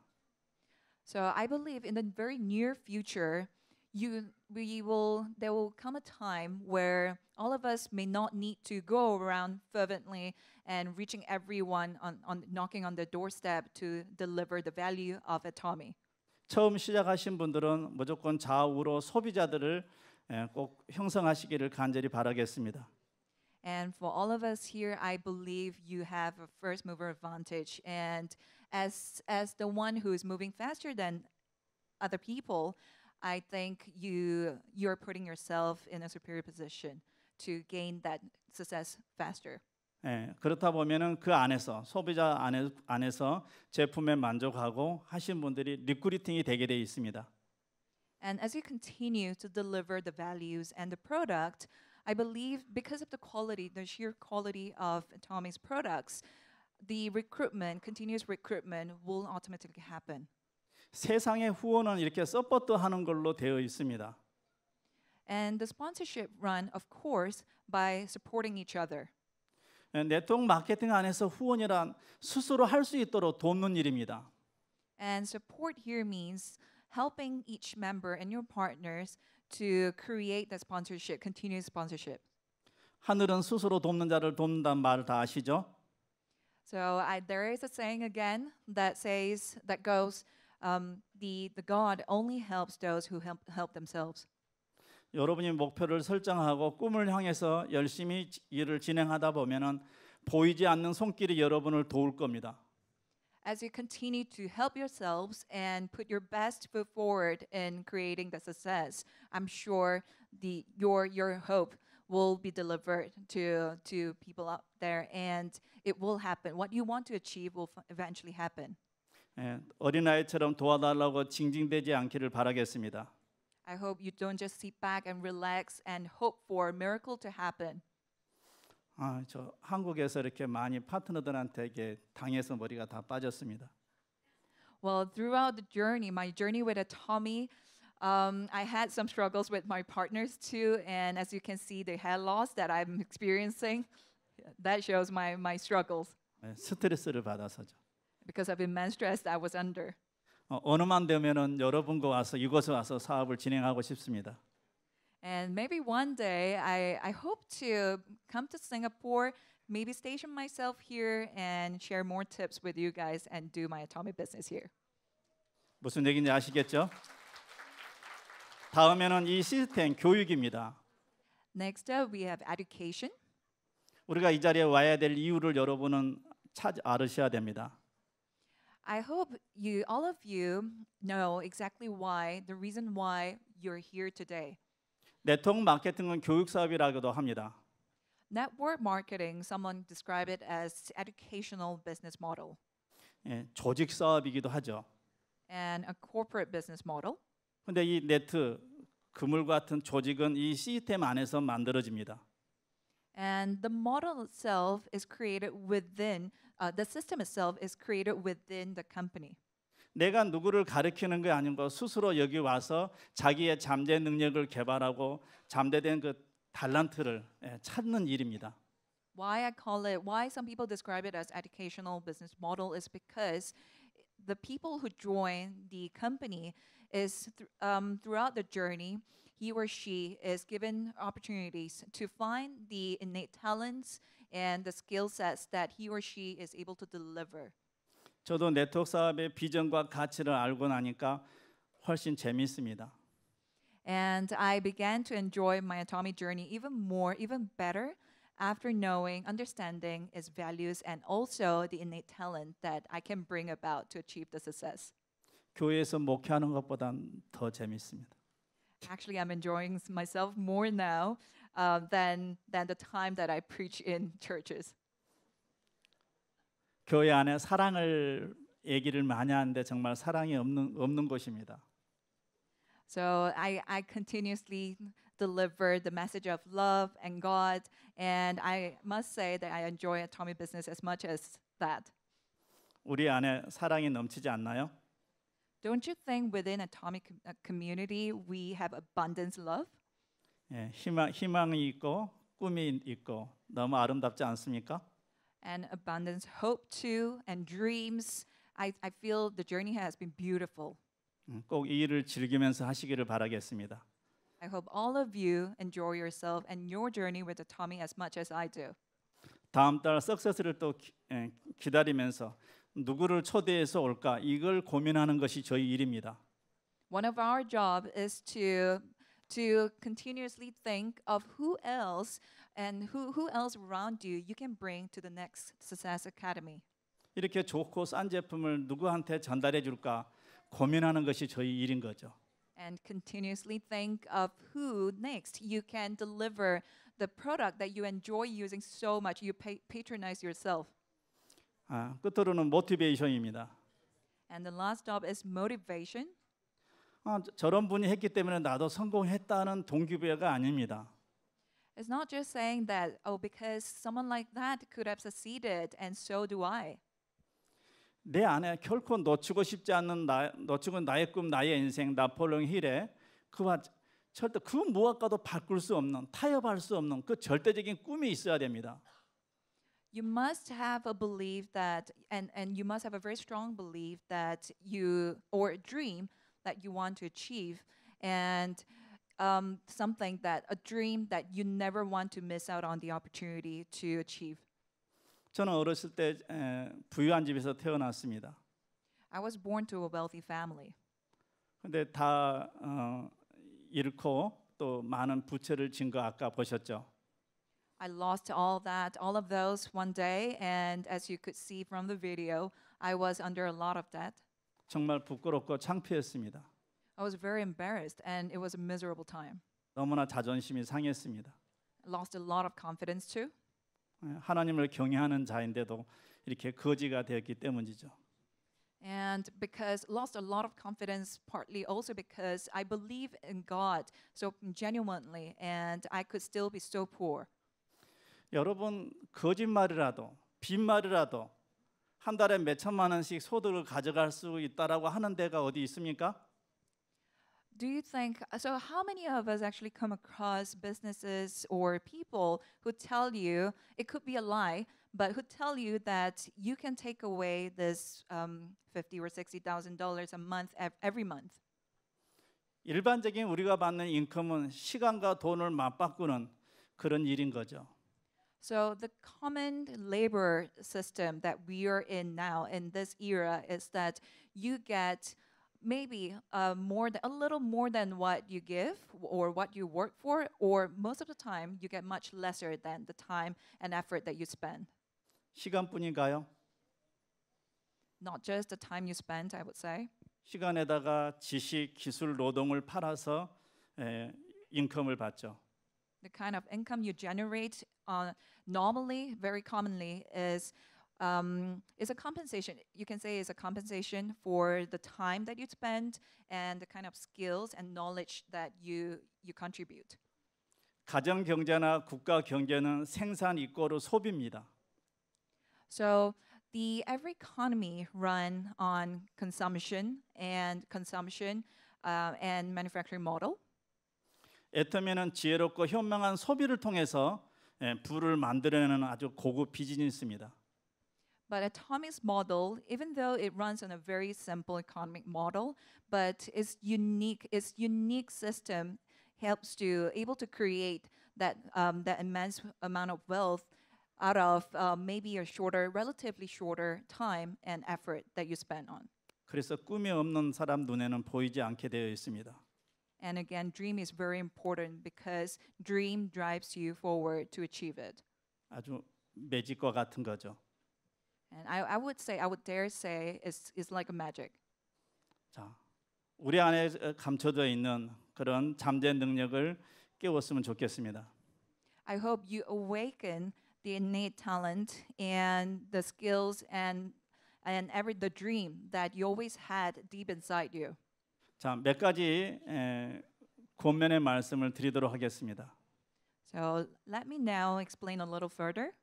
So I believe in the very near future you we will there will come a time where all of us may not need to go around fervently and reaching everyone on, on knocking on the doorstep to deliver the value of autonomy. 처음 시작하신 분들은 무조건 좌우로 소비자들을 꼭 형성하시기를 간절히 바라겠습니다. And for all of us here, I believe you have a first mover advantage. And as as the one who is moving faster than other people, I think you you're putting yourself in a superior position to gain that success faster. 예, 그렇다 보면은 그 안에서 소비자 안에, 안에서 제품에 만족하고 하신 분들이 리크루팅이 되게 돼 있습니다. And as you continue to deliver the values and the product, I believe because of the quality, the sheer quality of Tommy's products, the recruitment, continuous recruitment will automatically happen. 세상의 후원은 이렇게 서포트 하는 걸로 되어 있습니다. And the sponsorship run, of course, by supporting each other. 네트워크 마케팅 안에서 후원이란 스스로 할 수 있도록 돕는 일입니다. And support here means helping each member and your partners to create t h e sponsorship, continuous sponsorship. 하늘은 스스로 돕는 자를 돕는다는 말다 아시죠? So I, there is a saying again that says that goes um, the the God only helps those who help help themselves. 여러분이 목표를 설정하고 꿈을 향해서 열심히 일을 진행하다 보면은 보이지 않는 손길이 여러분을 도울 겁니다. as you continue to help yourselves and put your best foot forward in creating the success, I'm sure the your your hope will be delivered to to people out there, and it will happen. What you want to achieve will eventually happen. 예, 어린아이처럼 도와달라고 징징대지 않기를 바라겠습니다. I hope you don't just sit back and relax and hope for a miracle to happen. 아, 저 한국에서 이렇게 많이 파트너들한테 당해서 머리가 다 빠졌습니다. Well, throughout the journey, my journey with Atomy, um, I had some struggles with my partners too, and as you can see, the hair loss that I'm experiencing, that shows my my struggles. 네, 스트레스를 받아서죠. Because of immense stress I was under. 어, 어느만 되면은 여러분과 와서 이곳에 와서 사업을 진행하고 싶습니다. And maybe one day I, I hope to come to Singapore, maybe station myself here and share more tips with you guys and do my atomic business here. 무슨 얘기인지 아시겠죠? 다음에는 이 시스템 교육입니다. Next up we have education. 우리가 이 자리에 와야 될 이유를 여러분은 찾 알으셔야 됩니다. I hope you all of you know exactly why the reason why you're here today. 네트워크 마케팅은 교육 사업이라고도 합니다. Network marketing, someone described it as educational business model. 예, 조직 사업이기도 하죠. And a corporate business model. 근데 이 네트 그물 같은 조직은 이 시스템 안에서 만들어집니다. And the model itself is created within uh, the system itself is created within the company. 내가 누구를 가르치는 게 아니고 스스로 여기 와서 자기의 잠재 능력을 개발하고 잠재된 그 달란트를 찾는 일입니다. Why I call it, why some people describe it as educational business model is because the people who join the company is th um, throughout the journey, he or she is given opportunities to find the innate talents and the skill sets that he or she is able to deliver. 저도 네트워크 사업의 비전과 가치를 알고 나니까 훨씬 재미있습니다. And I began to enjoy my atomic journey even more, even better after knowing, understanding its values and also the innate talent that I can bring about to achieve the success. 교회에서 목회하는 것보단 더 재밌습니다. Actually, I'm enjoying myself more now uh, than than the time that I preach in churches. 교회 안에 사랑을 얘기를 많이 하는데 정말 사랑이 없는 없는 곳입니다. So I I continuously deliver the message of love and God and I must say that I enjoy Tommy business as much as that. 우리 안에 사랑이 넘치지 않나요? Don't you think within atomic community we have abundance love? 예, 희망 희망이 있고 꿈이 있고 너무 아름답지 않습니까? and abundance, hope too, and dreams. I, I feel the journey has been beautiful. 꼭 이 일을 즐기면서 하시기를 바라겠습니다. I hope all of you enjoy yourself and your journey with the Tommy as much as I do. 다음 달 success를 또 기, 에, 기다리면서 누구를 초대해서 올까 이걸 고민하는 것이 저희 일입니다. One of our job is to to continuously think of who else and who, who else around you you can bring to the next success academy. 이렇게 좋고 싼 제품을 누구한테 전달해 줄까 고민하는 것이 저희 일인 거죠. And continuously think of who next you can deliver the product that you enjoy using so much. You pay, patronize yourself. 아, 끝으로는 모티베이션입니다. And the last stop is motivation. 아, 저런 분이 했기 때문에 나도 성공했다는 동기부여가 아닙니다. It's not just saying that, oh, because someone like that could have succeeded, and so do I. 내 안에 결코 놓치고 싶지 않는 나, 놓치고 나의 꿈, 나의 인생, 나폴롱 힐에 그와 절대 그 무엇과도 바꿀 수 없는, 타협할 수 없는 그 절대적인 꿈이 있어야 됩니다. you must have a belief that and and you must have a very strong belief that you or a dream that you want to achieve and um, something that a dream that you never want to miss out on the opportunity to achieve. 저는 어렸을 때 에, 부유한 집에서 태어났습니다. I was born to a wealthy family. 근데 다 어, 잃고 또 많은 부채를 진 거 아까 보셨죠? I lost all that, all of those one day, and as you could see from the video, I was under a lot of debt. 정말 부끄럽고 창피했습니다. I was very embarrassed and it was a miserable time. 너무나 자존심이 상했습니다. Lost a lot of confidence too. 하나님을 경외하는 자인데도 이렇게 거지가 되었기 때문이죠. And because lost a lot of confidence, partly also because I believe in God so genuinely, and I could still be so poor. 여러분 거짓말이라도 빈말이라도 한 달에 몇 천만 원씩 소득을 가져갈 수 있다라고 하는 데가 어디 있습니까? do you think, so how many of us actually come across businesses or people who tell you, it could be a lie, but who tell you that you can take away this um, 50 or $60,000 a month ev every month? 일반적인 우리가 받는 인컴은 시간과 돈을 맞바꾸는 그런 일인 거죠. So the common labor system that we are in now in this era is that you get maybe uh, more than a little more than what you give or what you work for, or most of the time you get much lesser than the time and effort that you spend. 시간뿐인가요? Not just the time you spend, I would say. 시간에다가 지식, 기술, 노동을 팔아서 에, 인컴을 받죠. The kind of income you generate uh, normally, very commonly, is um, is a compensation. You can say it's a compensation for the time that you spend and the kind of skills and knowledge that you you contribute. 가정 경제나 국가 경제는 생산 이꼬로 소비입니다. So the every economy run on consumption and consumption uh, and manufacturing model. 애터미는 지혜롭고 현명한 소비를 통해서 예, 부를 만들어내는 아주 고급 비즈니스입니다. But Atomic's model, even though it runs on a very simple economic model, but its unique, its unique system helps to able to create that, um, that immense amount of wealth out of uh, maybe a shorter, relatively shorter time and effort that you spend on. 그래서 꿈이 없는 사람 눈에는 보이지 않게 되어 있습니다. And again, dream is very important because dream drives you forward to achieve it. 아주 매직과 같은 거죠. And I, I would say, I would dare say, it's, it's like a magic. 자, 우리 안에 감춰져 있는 그런 잠재 능력을 깨웠으면 좋겠습니다. I hope you awaken the innate talent and the skills and and every the dream that you always had deep inside you. 자, 몇 가지 에, 권면의 말씀을 드리도록 하겠습니다. So let me now explain a little further.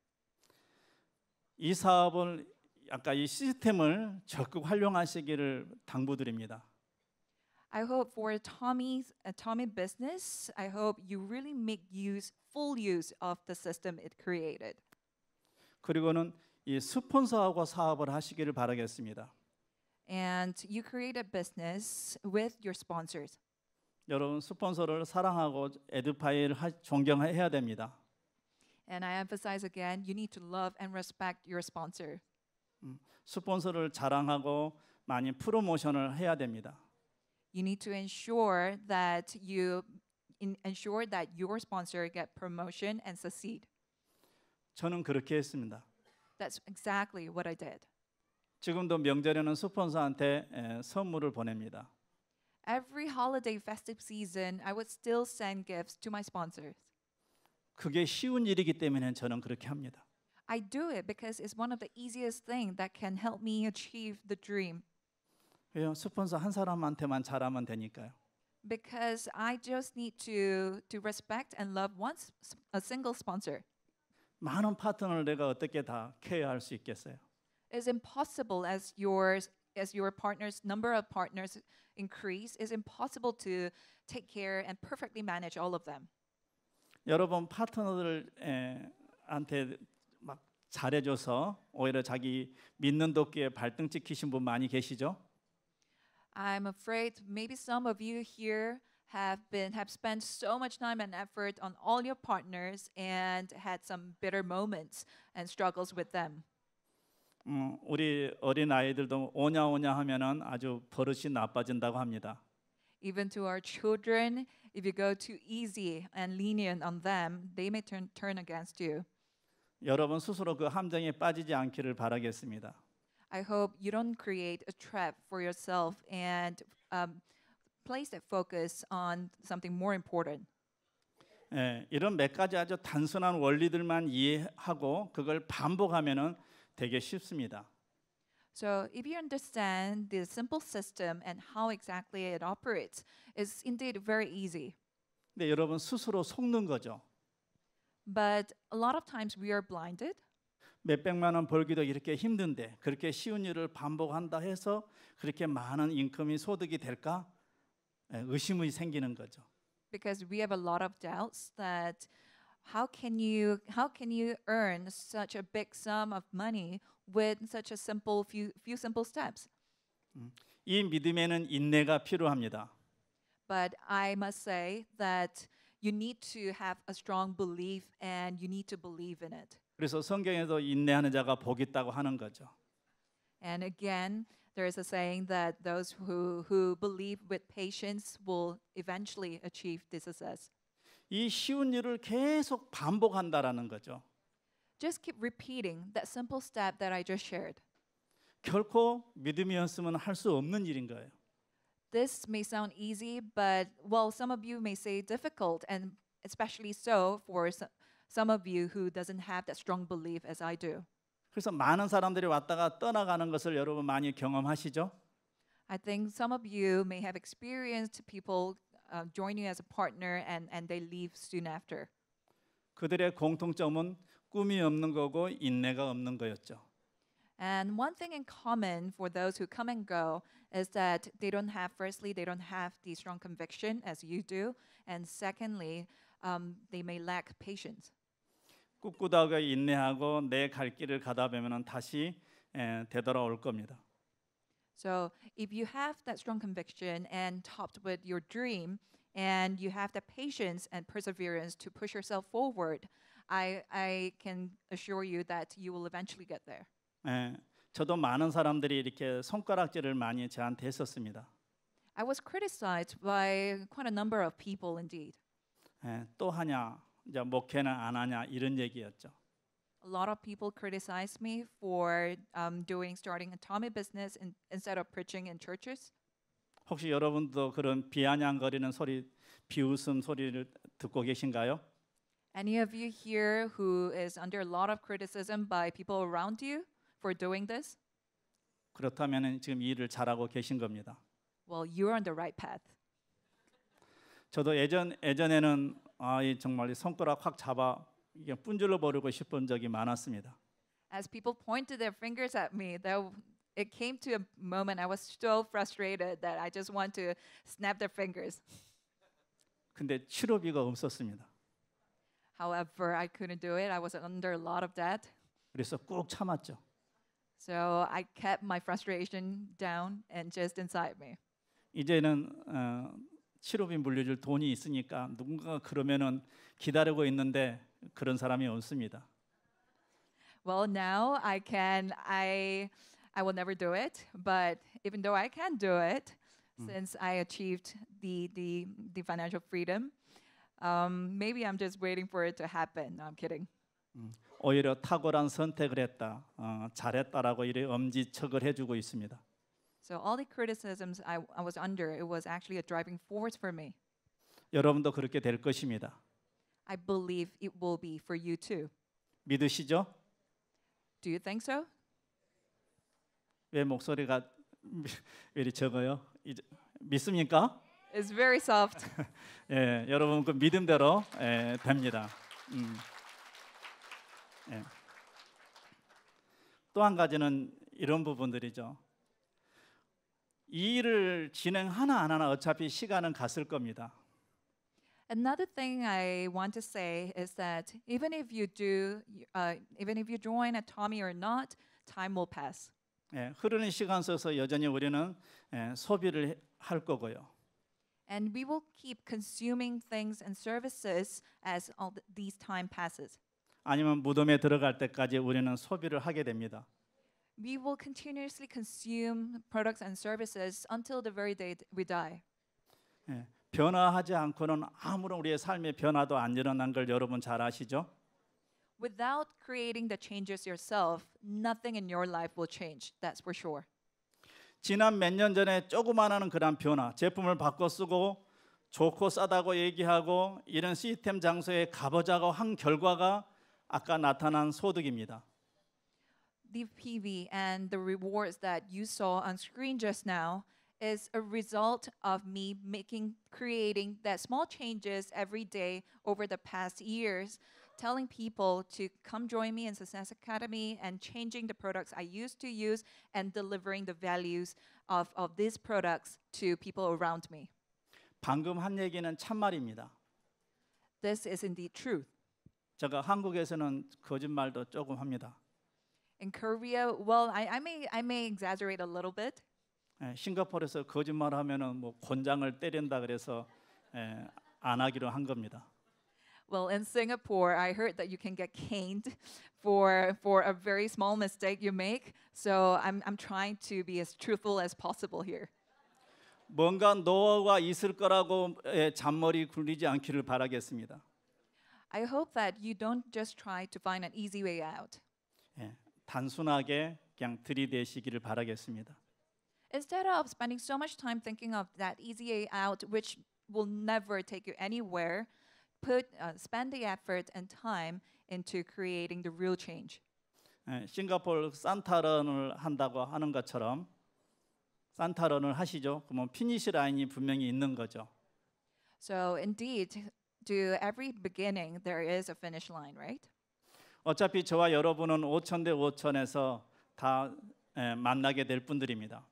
이 사업을 아까 이 시스템을 적극 활용하시기를 당부드립니다. I hope for Tommy's uh, Tommy business, I hope you really make use full use of the system it created. 그리고는 이 스폰서하고 사업을 하시기를 바라겠습니다. And you create a business with your sponsors. 여러분 스폰서를 사랑하고 에드파이를 존경해야 됩니다. And I emphasize again, you need to love and respect your sponsor. 스폰서를 자랑하고 많이 프로모션을 해야 됩니다. You need to ensure that you ensure that your sponsor get promotion and succeed. 저는 그렇게 했습니다. That's exactly what I did. 지금도 명절에는 스폰서한테 에, 선물을 보냅니다. Every holiday festive season, I would still send gifts to my sponsors. 그게 쉬운 일이기 때문에 저는 그렇게 합니다. I do it because it's one of the easiest thing that can help me achieve the dream. 왜요? 스폰서 한 사람한테만 잘하면 되니까요. Because I just need to to respect and love one a single sponsor. 많은 파트너를 내가 어떻게 다 케어할 수 있겠어요? It's impossible as yours as your partners number of partners increase, it's impossible to take care and perfectly manage all of them. 여러분 파트너들한테 막 잘해줘서 오히려 자기 믿는 도끼에 발등 찍히신 분 많이 계시죠? I'm afraid maybe some of you here have been have spent so much time and effort on all your partners and had some bitter moments and struggles with them. 음, 우리 어린 아이들도 오냐 오냐 하면은 아주 버릇이 나빠진다고 합니다. even to our children. If you go too easy and lenient on them, they may turn, turn against you. 여러분 스스로 그 함정에 빠지지 않기를 바라겠습니다. I hope you don't create a trap for yourself and um, place that focus on something more important. 예, 이런 몇 가지 아주 단순한 원리들만 이해하고 그걸 반복하면은 되게 쉽습니다. So if you understand the simple system and how exactly it operates, it's indeed very easy. 근데 여러분 스스로 속는 거죠. But a lot of times we are blinded. 몇 백만 원 벌기도 이렇게 힘든데 그렇게 쉬운 일을 반복한다 해서 그렇게 많은 인컴이 소득이 될까? 의심이 생기는 거죠. Because we have a lot of doubts that how can you how can you earn such a big sum of money with such a simple few, few simple steps. 이 믿음에는 인내가 필요합니다. But I must say that you need to have a strong belief and you need to believe in it. 그래서 성경에도 인내하는 자가 복이 있다고 하는 거죠. And again, there is a saying that those who, who believe with patience will eventually achieve this success. 이 쉬운 일을 계속 반복한다라는 거죠. Just keep repeating that simple step that I just shared. 결코 믿음이었으면 없는 일인 거예요. This may sound easy, but well, some of you may say difficult, and especially so for some of you who doesn't have that strong belief as I do. 그래서 많은 사람들이 왔다가 떠나가는 것을 여러분 많이 경험하시죠? I think some of you may have experienced people uh, join you as a partner and and they leave soon after. 그들의 공통점은 꿈이 없는 거고 인내가 없는 거였죠. And one thing in common for those who come and go is that they don't have, firstly, they don't have the strong conviction as you do, and secondly, um, they may lack patience. 꿋꿋하게 인내하고 내 갈 길을 가다 보면은 다시 에, 되돌아올 겁니다. So if you have that strong conviction and topped with your dream, and you have the patience and perseverance to push yourself forward, I, I can assure you that you will eventually get there. 예, 저도 많은 사람들이 이렇게 손가락질을 많이 저한테 했었습니다. I was criticized by quite a number of people indeed. 예, 또 하냐, 이제 목회는 안 하냐 이런 얘기였죠. A lot of people criticized me for um, doing starting a Tommy business in, instead of preaching in churches. 혹시 여러분도 그런 비아냥거리는 소리, 비웃음 소리를 듣고 계신가요? Any of you here who is under a lot of criticism by people around you for doing this? 그렇다면 지금 일을 잘하고 계신 겁니다. Well, you're on the right path. 저도 예전 예전에는 아, 정말 손가락 확 잡아 이게 분질러 버리고 싶은 적이 많았습니다. As people pointed their fingers at me, t h it came to a moment I was so frustrated that I just want to snap their fingers. 근데 치료비가 없었습니다. However, I couldn't do it. I was under a lot of debt. 그래서 꾹 참았죠. So I kept my frustration down and just inside me. 이제는 어, 치료비 물려줄 돈이 있으니까 누군가 그러면은 기다리고 있는데 그런 사람이 없습니다. Well, now I can I I will never do it, but even though I can do it, 음. since I achieved the the the financial freedom. Um, maybe I'm just waiting for it to happen. No, I'm kidding. 오히려 탁월한 선택을 했다, 어, 잘했다라고 이래 엄지척을 해주고 있습니다. So all the criticisms I, I was under, it was actually a driving force for me. 여러분도 그렇게 될 것입니다. I believe it will be for you too. 믿으시죠? Do you think so? 왜 목소리가 왜 이리 적어요? 이제, 믿습니까? It's very soft. 예, 여러분 그 믿음대로 예, 됩니다. 음. 예. 또한 가지는 이런 부분들이죠. 이 일을 진행하나 안 하나 어차피 시간은 갔을 겁니다. Another thing I want to say is that even if you do, uh, even if you join a Tommy or not, time will pass. 예, 흐르는 시간 속에서 여전히 우리는 예, 소비를 할 거고요. and we will keep consuming things and services as all th- these time passes. 아니면 무덤에 들어갈 때까지 우리는 소비를 하게 됩니다. We will continuously consume products and services until the very day we die. 예, 변화하지 않고는 아무런 우리의 삶의 변화도 안 일어난 걸 여러분 잘 아시죠? Without creating the changes yourself, nothing in your life will change. That's for sure. 지난 몇 년 전에 조그만한 그런 변화, 제품을 바꿔 쓰고 좋고 싸다고 얘기하고 이런 시스템 장소에 가보자고 한 결과가 아까 나타난 소득입니다. The PV and the rewards that you saw on screen just now is a result of me making creating that small changes every day over the past years. telling people to come join me in Success Academy and changing the products I used to use and delivering the values of, of these products to people around me. 방금 한 얘기는 참말입니다. This is indeed truth. 제가 한국에서는 거짓말도 조금 합니다. In Korea, well, I, I may I may exaggerate a little bit. 예, 싱가포르에서 거짓말하면은 뭐 권장을 때린다 그래서 예, 안 하기로 한 겁니다. Well, in Singapore, I heard that you can get caned for, for a very small mistake you make. So I'm, I'm trying to be as truthful as possible here. 뭔가 노하우가 있을 거라고 잔머리 굴리지 않기를 바라겠습니다. I hope that you don't just try to find an easy way out. 예, 단순하게 그냥 들이대시기를 바라겠습니다. Instead of spending so much time thinking of that easy way out, which will never take you anywhere, put uh, spending effort and time into creating the real change. 예, 싱가포르 산타런을 한다고 하는 것처럼 산타런을 하시죠. 그러면 피니시 라인이 분명히 있는 거죠. So indeed, to every beginning there is a finish line, right? 어차피 저와 여러분은 5천 대 5천에서 다 예, 만나게 될 분들입니다.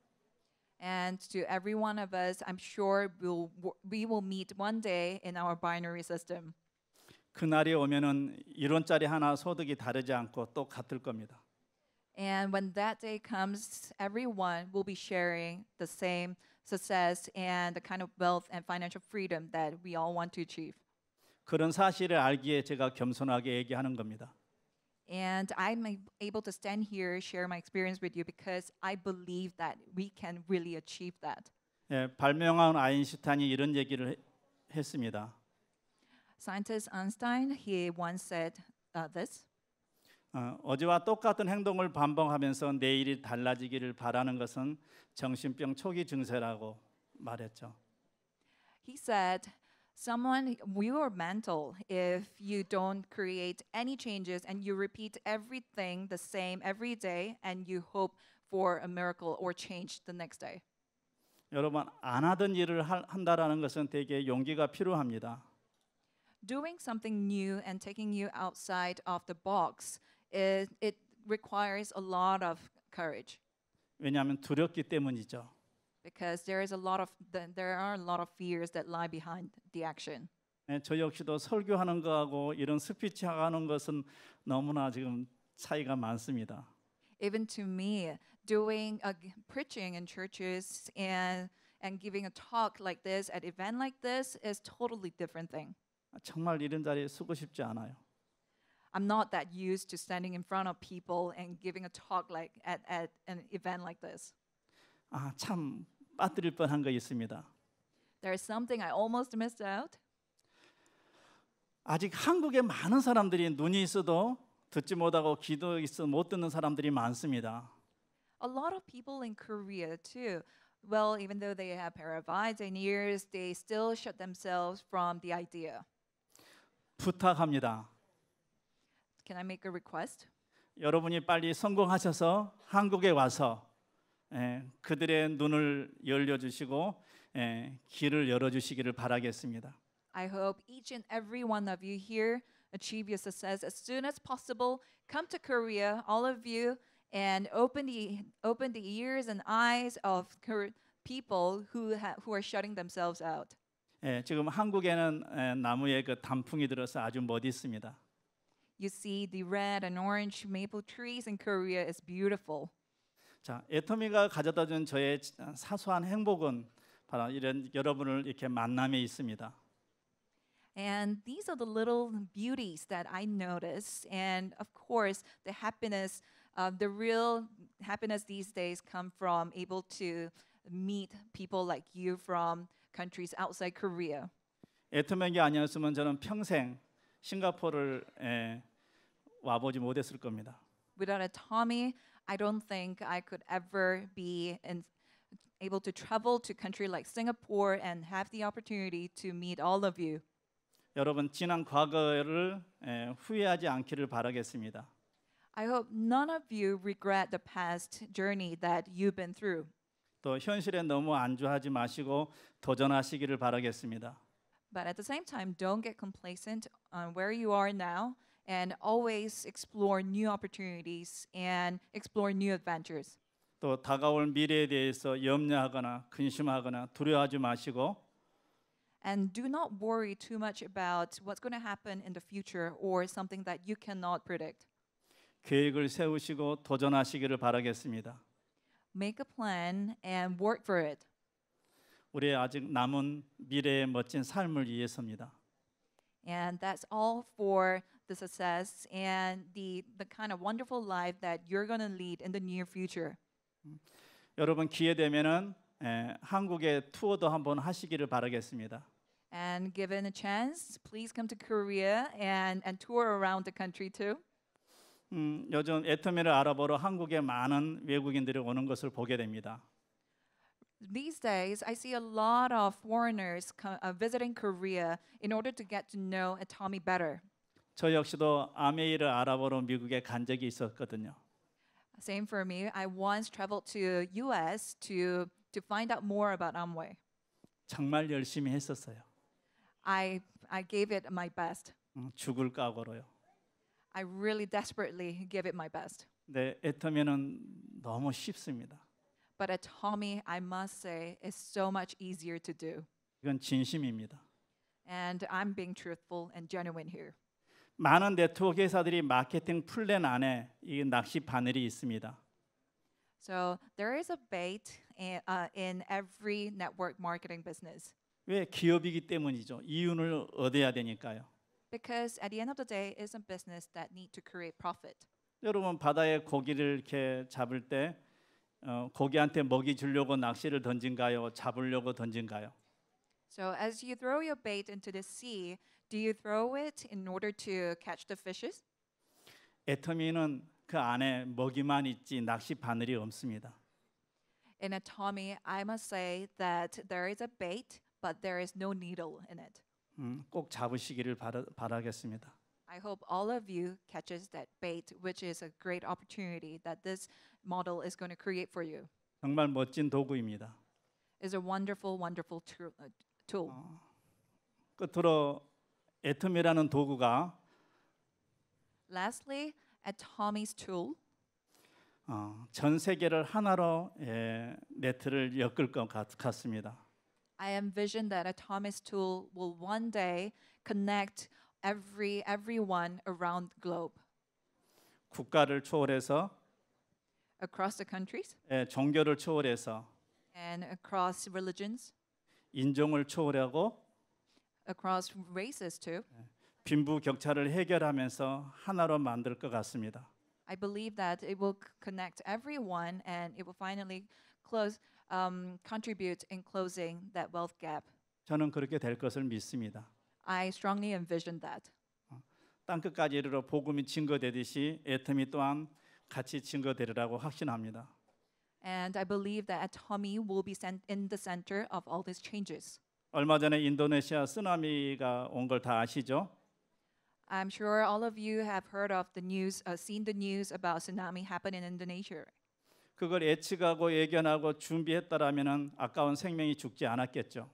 And to every one of us, I'm sure we'll, we will meet one day in our binary system. 그날이 오면은 1원짜리 하나 소득이 다르지 않고 또 같을 겁니다. And when that day comes, everyone will be sharing the same success and the kind of wealth and financial freedom that we all want to achieve. 그런 사실을 알기에 제가 겸손하게 얘기하는 겁니다. And I'm able to stand here, share my experience with you because I believe that we can really achieve that. 예, 발명한 아인슈타인이 이런 얘기를 해, 했습니다. Scientist Einstein he once said uh, this. 어, 어제와 똑같은 행동을 반복하면서 내일이 달라지기를 바라는 것은 정신병 초기 증세라고 말했죠. He said someone you are mental if you don't create any changes and you repeat everything the same every day and you hope for a miracle or change the next day. 여러분 안 하던 일을 한다라는 것은 되게 용기가 필요합니다. Doing something new and taking you outside of the box it, it requires a lot of courage. 왜냐하면 두렵기 때문이죠 because there is a lot of there are a lot of fears that lie behind the action. 네, 저 역시도 설교하는 거하고 이런 스피치 하는 것은 너무나 지금 차이가 많습니다. Even to me, doing a, uh, preaching in churches and and giving a talk like this at event like this is totally different thing. 정말 이런 자리에 서고 싶지 않아요. I'm not that used to standing in front of people and giving a talk like at, at an event like this. 아, 참 빠뜨릴 뻔한 거 있습니다. There is something I almost missed out. 아직 한국에 많은 사람들이 눈이 있어도 듣지 못하고 귀도 있어 못 듣는 사람들이 많습니다. A lot of people in Korea too. Well, even though they have pair of eyes and ears, they still shut themselves from the idea. 부탁합니다. Can I make a request? 여러분이 빨리 성공하셔서 한국에 와서 그들의 눈을 열려 주시고 길을 열어 주시기를 바라겠습니다. I hope each and every one of you here achieve your success as soon as possible. Come to Korea, all of you, and open the open the ears and eyes of people who ha, who are shutting themselves out. 예, 지금 한국에는 에, 나무에 그 단풍이 들어서 아주 멋있습니다. You see the red and orange maple trees in Korea is beautiful. 자, 애터미가 가져다 준 저의 사소한 행복은 바로 이런 여러분을 이렇게 만남에 있습니다. And these are the little beauties that I notice. And of course, the happiness, uh, the real happiness these days come from able to meet people like you from countries outside Korea. 애터맨이 아니었으면 저는 평생 싱가포르를 에, 와보지 못했을 겁니다. Without a Tommy, I don't think I could ever be in, able to travel to a country like Singapore and have the opportunity to meet all of you. 여러분 지난 과거를 에, 후회하지 않기를 바라겠습니다. I hope none of you regret the past journey that you've been through. 또 현실에 너무 안주하지 마시고 도전하시기를 바라겠습니다. But at the same time, don't get complacent on where you are now and always explore new opportunities and explore new adventures. 또 다가올 미래에 대해서 염려하거나 근심하거나 두려워하지 마시고 and do not worry too much about what's going to happen in the future or something that you cannot predict. 계획을 세우시고 도전하시기를 바라겠습니다. Make a plan and work for it. 우리의 아직 남은 미래의 멋진 삶을 위해서입니다. And that's all for the success and the, the kind of wonderful life that you're going to lead in the near future. 여러분 기회 되면은 에, 한국에 투어도 한번 하시기를 바라겠습니다. And given a chance, please come to Korea and, and tour around the country too. 음, 요즘 애터미를 알아보러 한국에 많은 외국인들이 오는 것을 보게 됩니다 these days, I see a lot of foreigners uh, visiting Korea in order to get to know Atomy better. 저 역시도 아메이를 알아보러 미국에 간 적이 있었거든요. Same for me. I once traveled to US to to find out more about Amway. 정말 열심히 했었어요. I I gave it my best. 죽을 각오로요. I really desperately gave it my best. 네, 애터미는 너무 쉽습니다. But a Tommy, I must say, is so much easier to do. 이건 진심입니다. And I'm being truthful and genuine here. 많은 네트워크 회사들이 마케팅 플랜 안에 이 낚시 바늘이 있습니다. So there is a bait in, uh, in every network marketing business. 왜 기업이기 때문이죠. 이윤을 얻어야 되니까요. Because at the end of the day, it's a business that need to create profit. 여러분 바다에 고기를 이렇게 잡을 때 어, 고기한테 먹이 주려고 낚시를 던진가요? 잡으려고 던진가요? So as you throw your bait into the sea, do you throw it in order to catch the fishes? 애터미는 그 안에 먹이만 있지 낚시 바늘이 없습니다. In atomy, I must say that there is a bait, but there is no needle in it. 음, 꼭 잡으시기를 바라, 바라겠습니다. I hope all of you catches that bait, which is a great opportunity that this model is going to create for you. 정말 멋진 도구입니다. It's a wonderful, wonderful tool. Uh, 어, 끝으로 애텀이라는 도구가 Lastly, Atomy's tool. 어, 전 세계를 하나로 예, 네트를 엮을 것 같, 같습니다. I envision that Atomy's tool will one day connect every everyone around the globe. 국가를 초월해서 across the countries. 예, 종교를 초월해서 and across religions. 인종을 초월하고 across races too. 빈부 격차를 해결하면서 하나로 만들 것 같습니다. I believe that it will connect everyone and it will finally close um, contribute in closing that wealth gap. 저는 그렇게 될 것을 믿습니다. I strongly envision that. 땅 끝까지 이르러 복음이 증거되듯이 애텀이 또한 같이 증거되리라고 확신합니다. And I believe that Atomy will be sent in the center of all these changes. 얼마 전에 인도네시아 쓰나미가 온 걸 다 아시죠? I'm sure all of you have heard of the news, uh, seen the news about tsunami happen in Indonesia. 그걸 예측하고 예견하고 준비했다라면은 아까운 생명이 죽지 않았겠죠.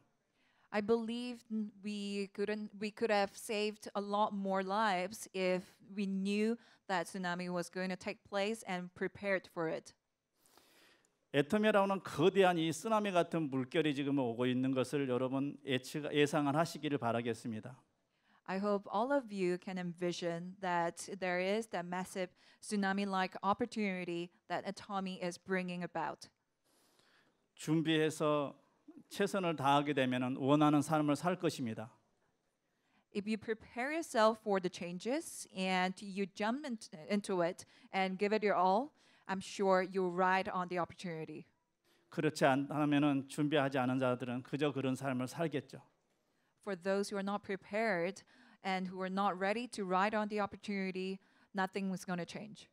I believe we couldn't we could have saved a lot more lives if we knew that tsunami was going to take place and prepared for it. 거대한 이 쓰나미 같은 물결이 지금 오고 있는 것을 여러분 예측 예상을 하시기를 바라겠습니다. I hope all of you can envision that there is that massive tsunami-like opportunity that Atomy is bringing about. 준비해서 최선을 다하게 되면 원하는 삶을 살 것입니다. if you prepare yourself for the changes and you jump into it and give it your all, I'm sure you'll ride on the opportunity. 그렇지 않다면은 준비하지 않은 자들은 그저 그런 삶을 살겠죠. For those who are not prepared and who are not ready to ride on the opportunity, nothing was going to change.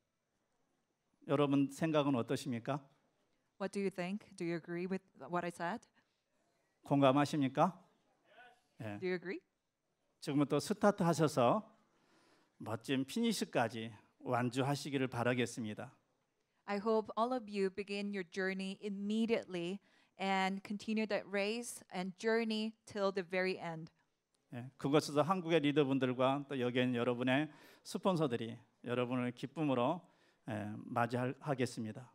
여러분 생각은 어떠십니까? What do you think? Do you agree with what I said? 공감하십니까? 예. Do you agree? 지금부터 스타트 하셔서 멋진 피니시까지 완주하시기를 바라겠습니다. I hope all of you begin your journey immediately and continue that race and journey till the very end. 예, 그것에서 한국의 리더분들과 또 여기 있는 여러분의 스폰서들이 여러분을 기쁨으로 예, 맞이하겠습니다.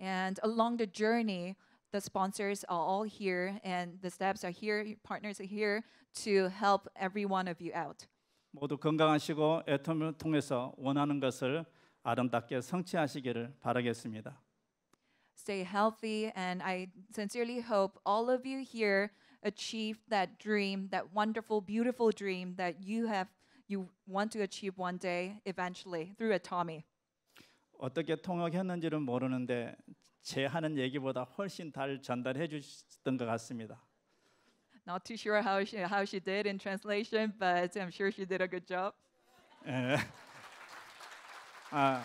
And along the journey, the sponsors are all here and the steps are here, your partners are here to help every one of you out. 모두 건강하시고 통해서 원하는 것을 아름답게 성취하시기를 바라겠습니다. Stay healthy and I sincerely hope all of you here achieve that dream, that wonderful beautiful dream that you have you want to achieve one day eventually through a Tommy. 어떻게 통역했는지는 모르는데 제 하는 얘기보다 훨씬 잘 전달해 주셨던 것 같습니다. Not too sure how she, how she did in translation, but I'm sure she did a good job. 예. 아,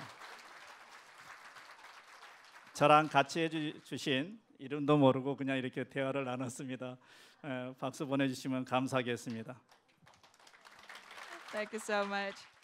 저랑 같이 해주신 이름도 모르고 그냥 이렇게 대화를 나눴습니다. 예, 박수 보내주시면 감사하겠습니다. Thank you so much.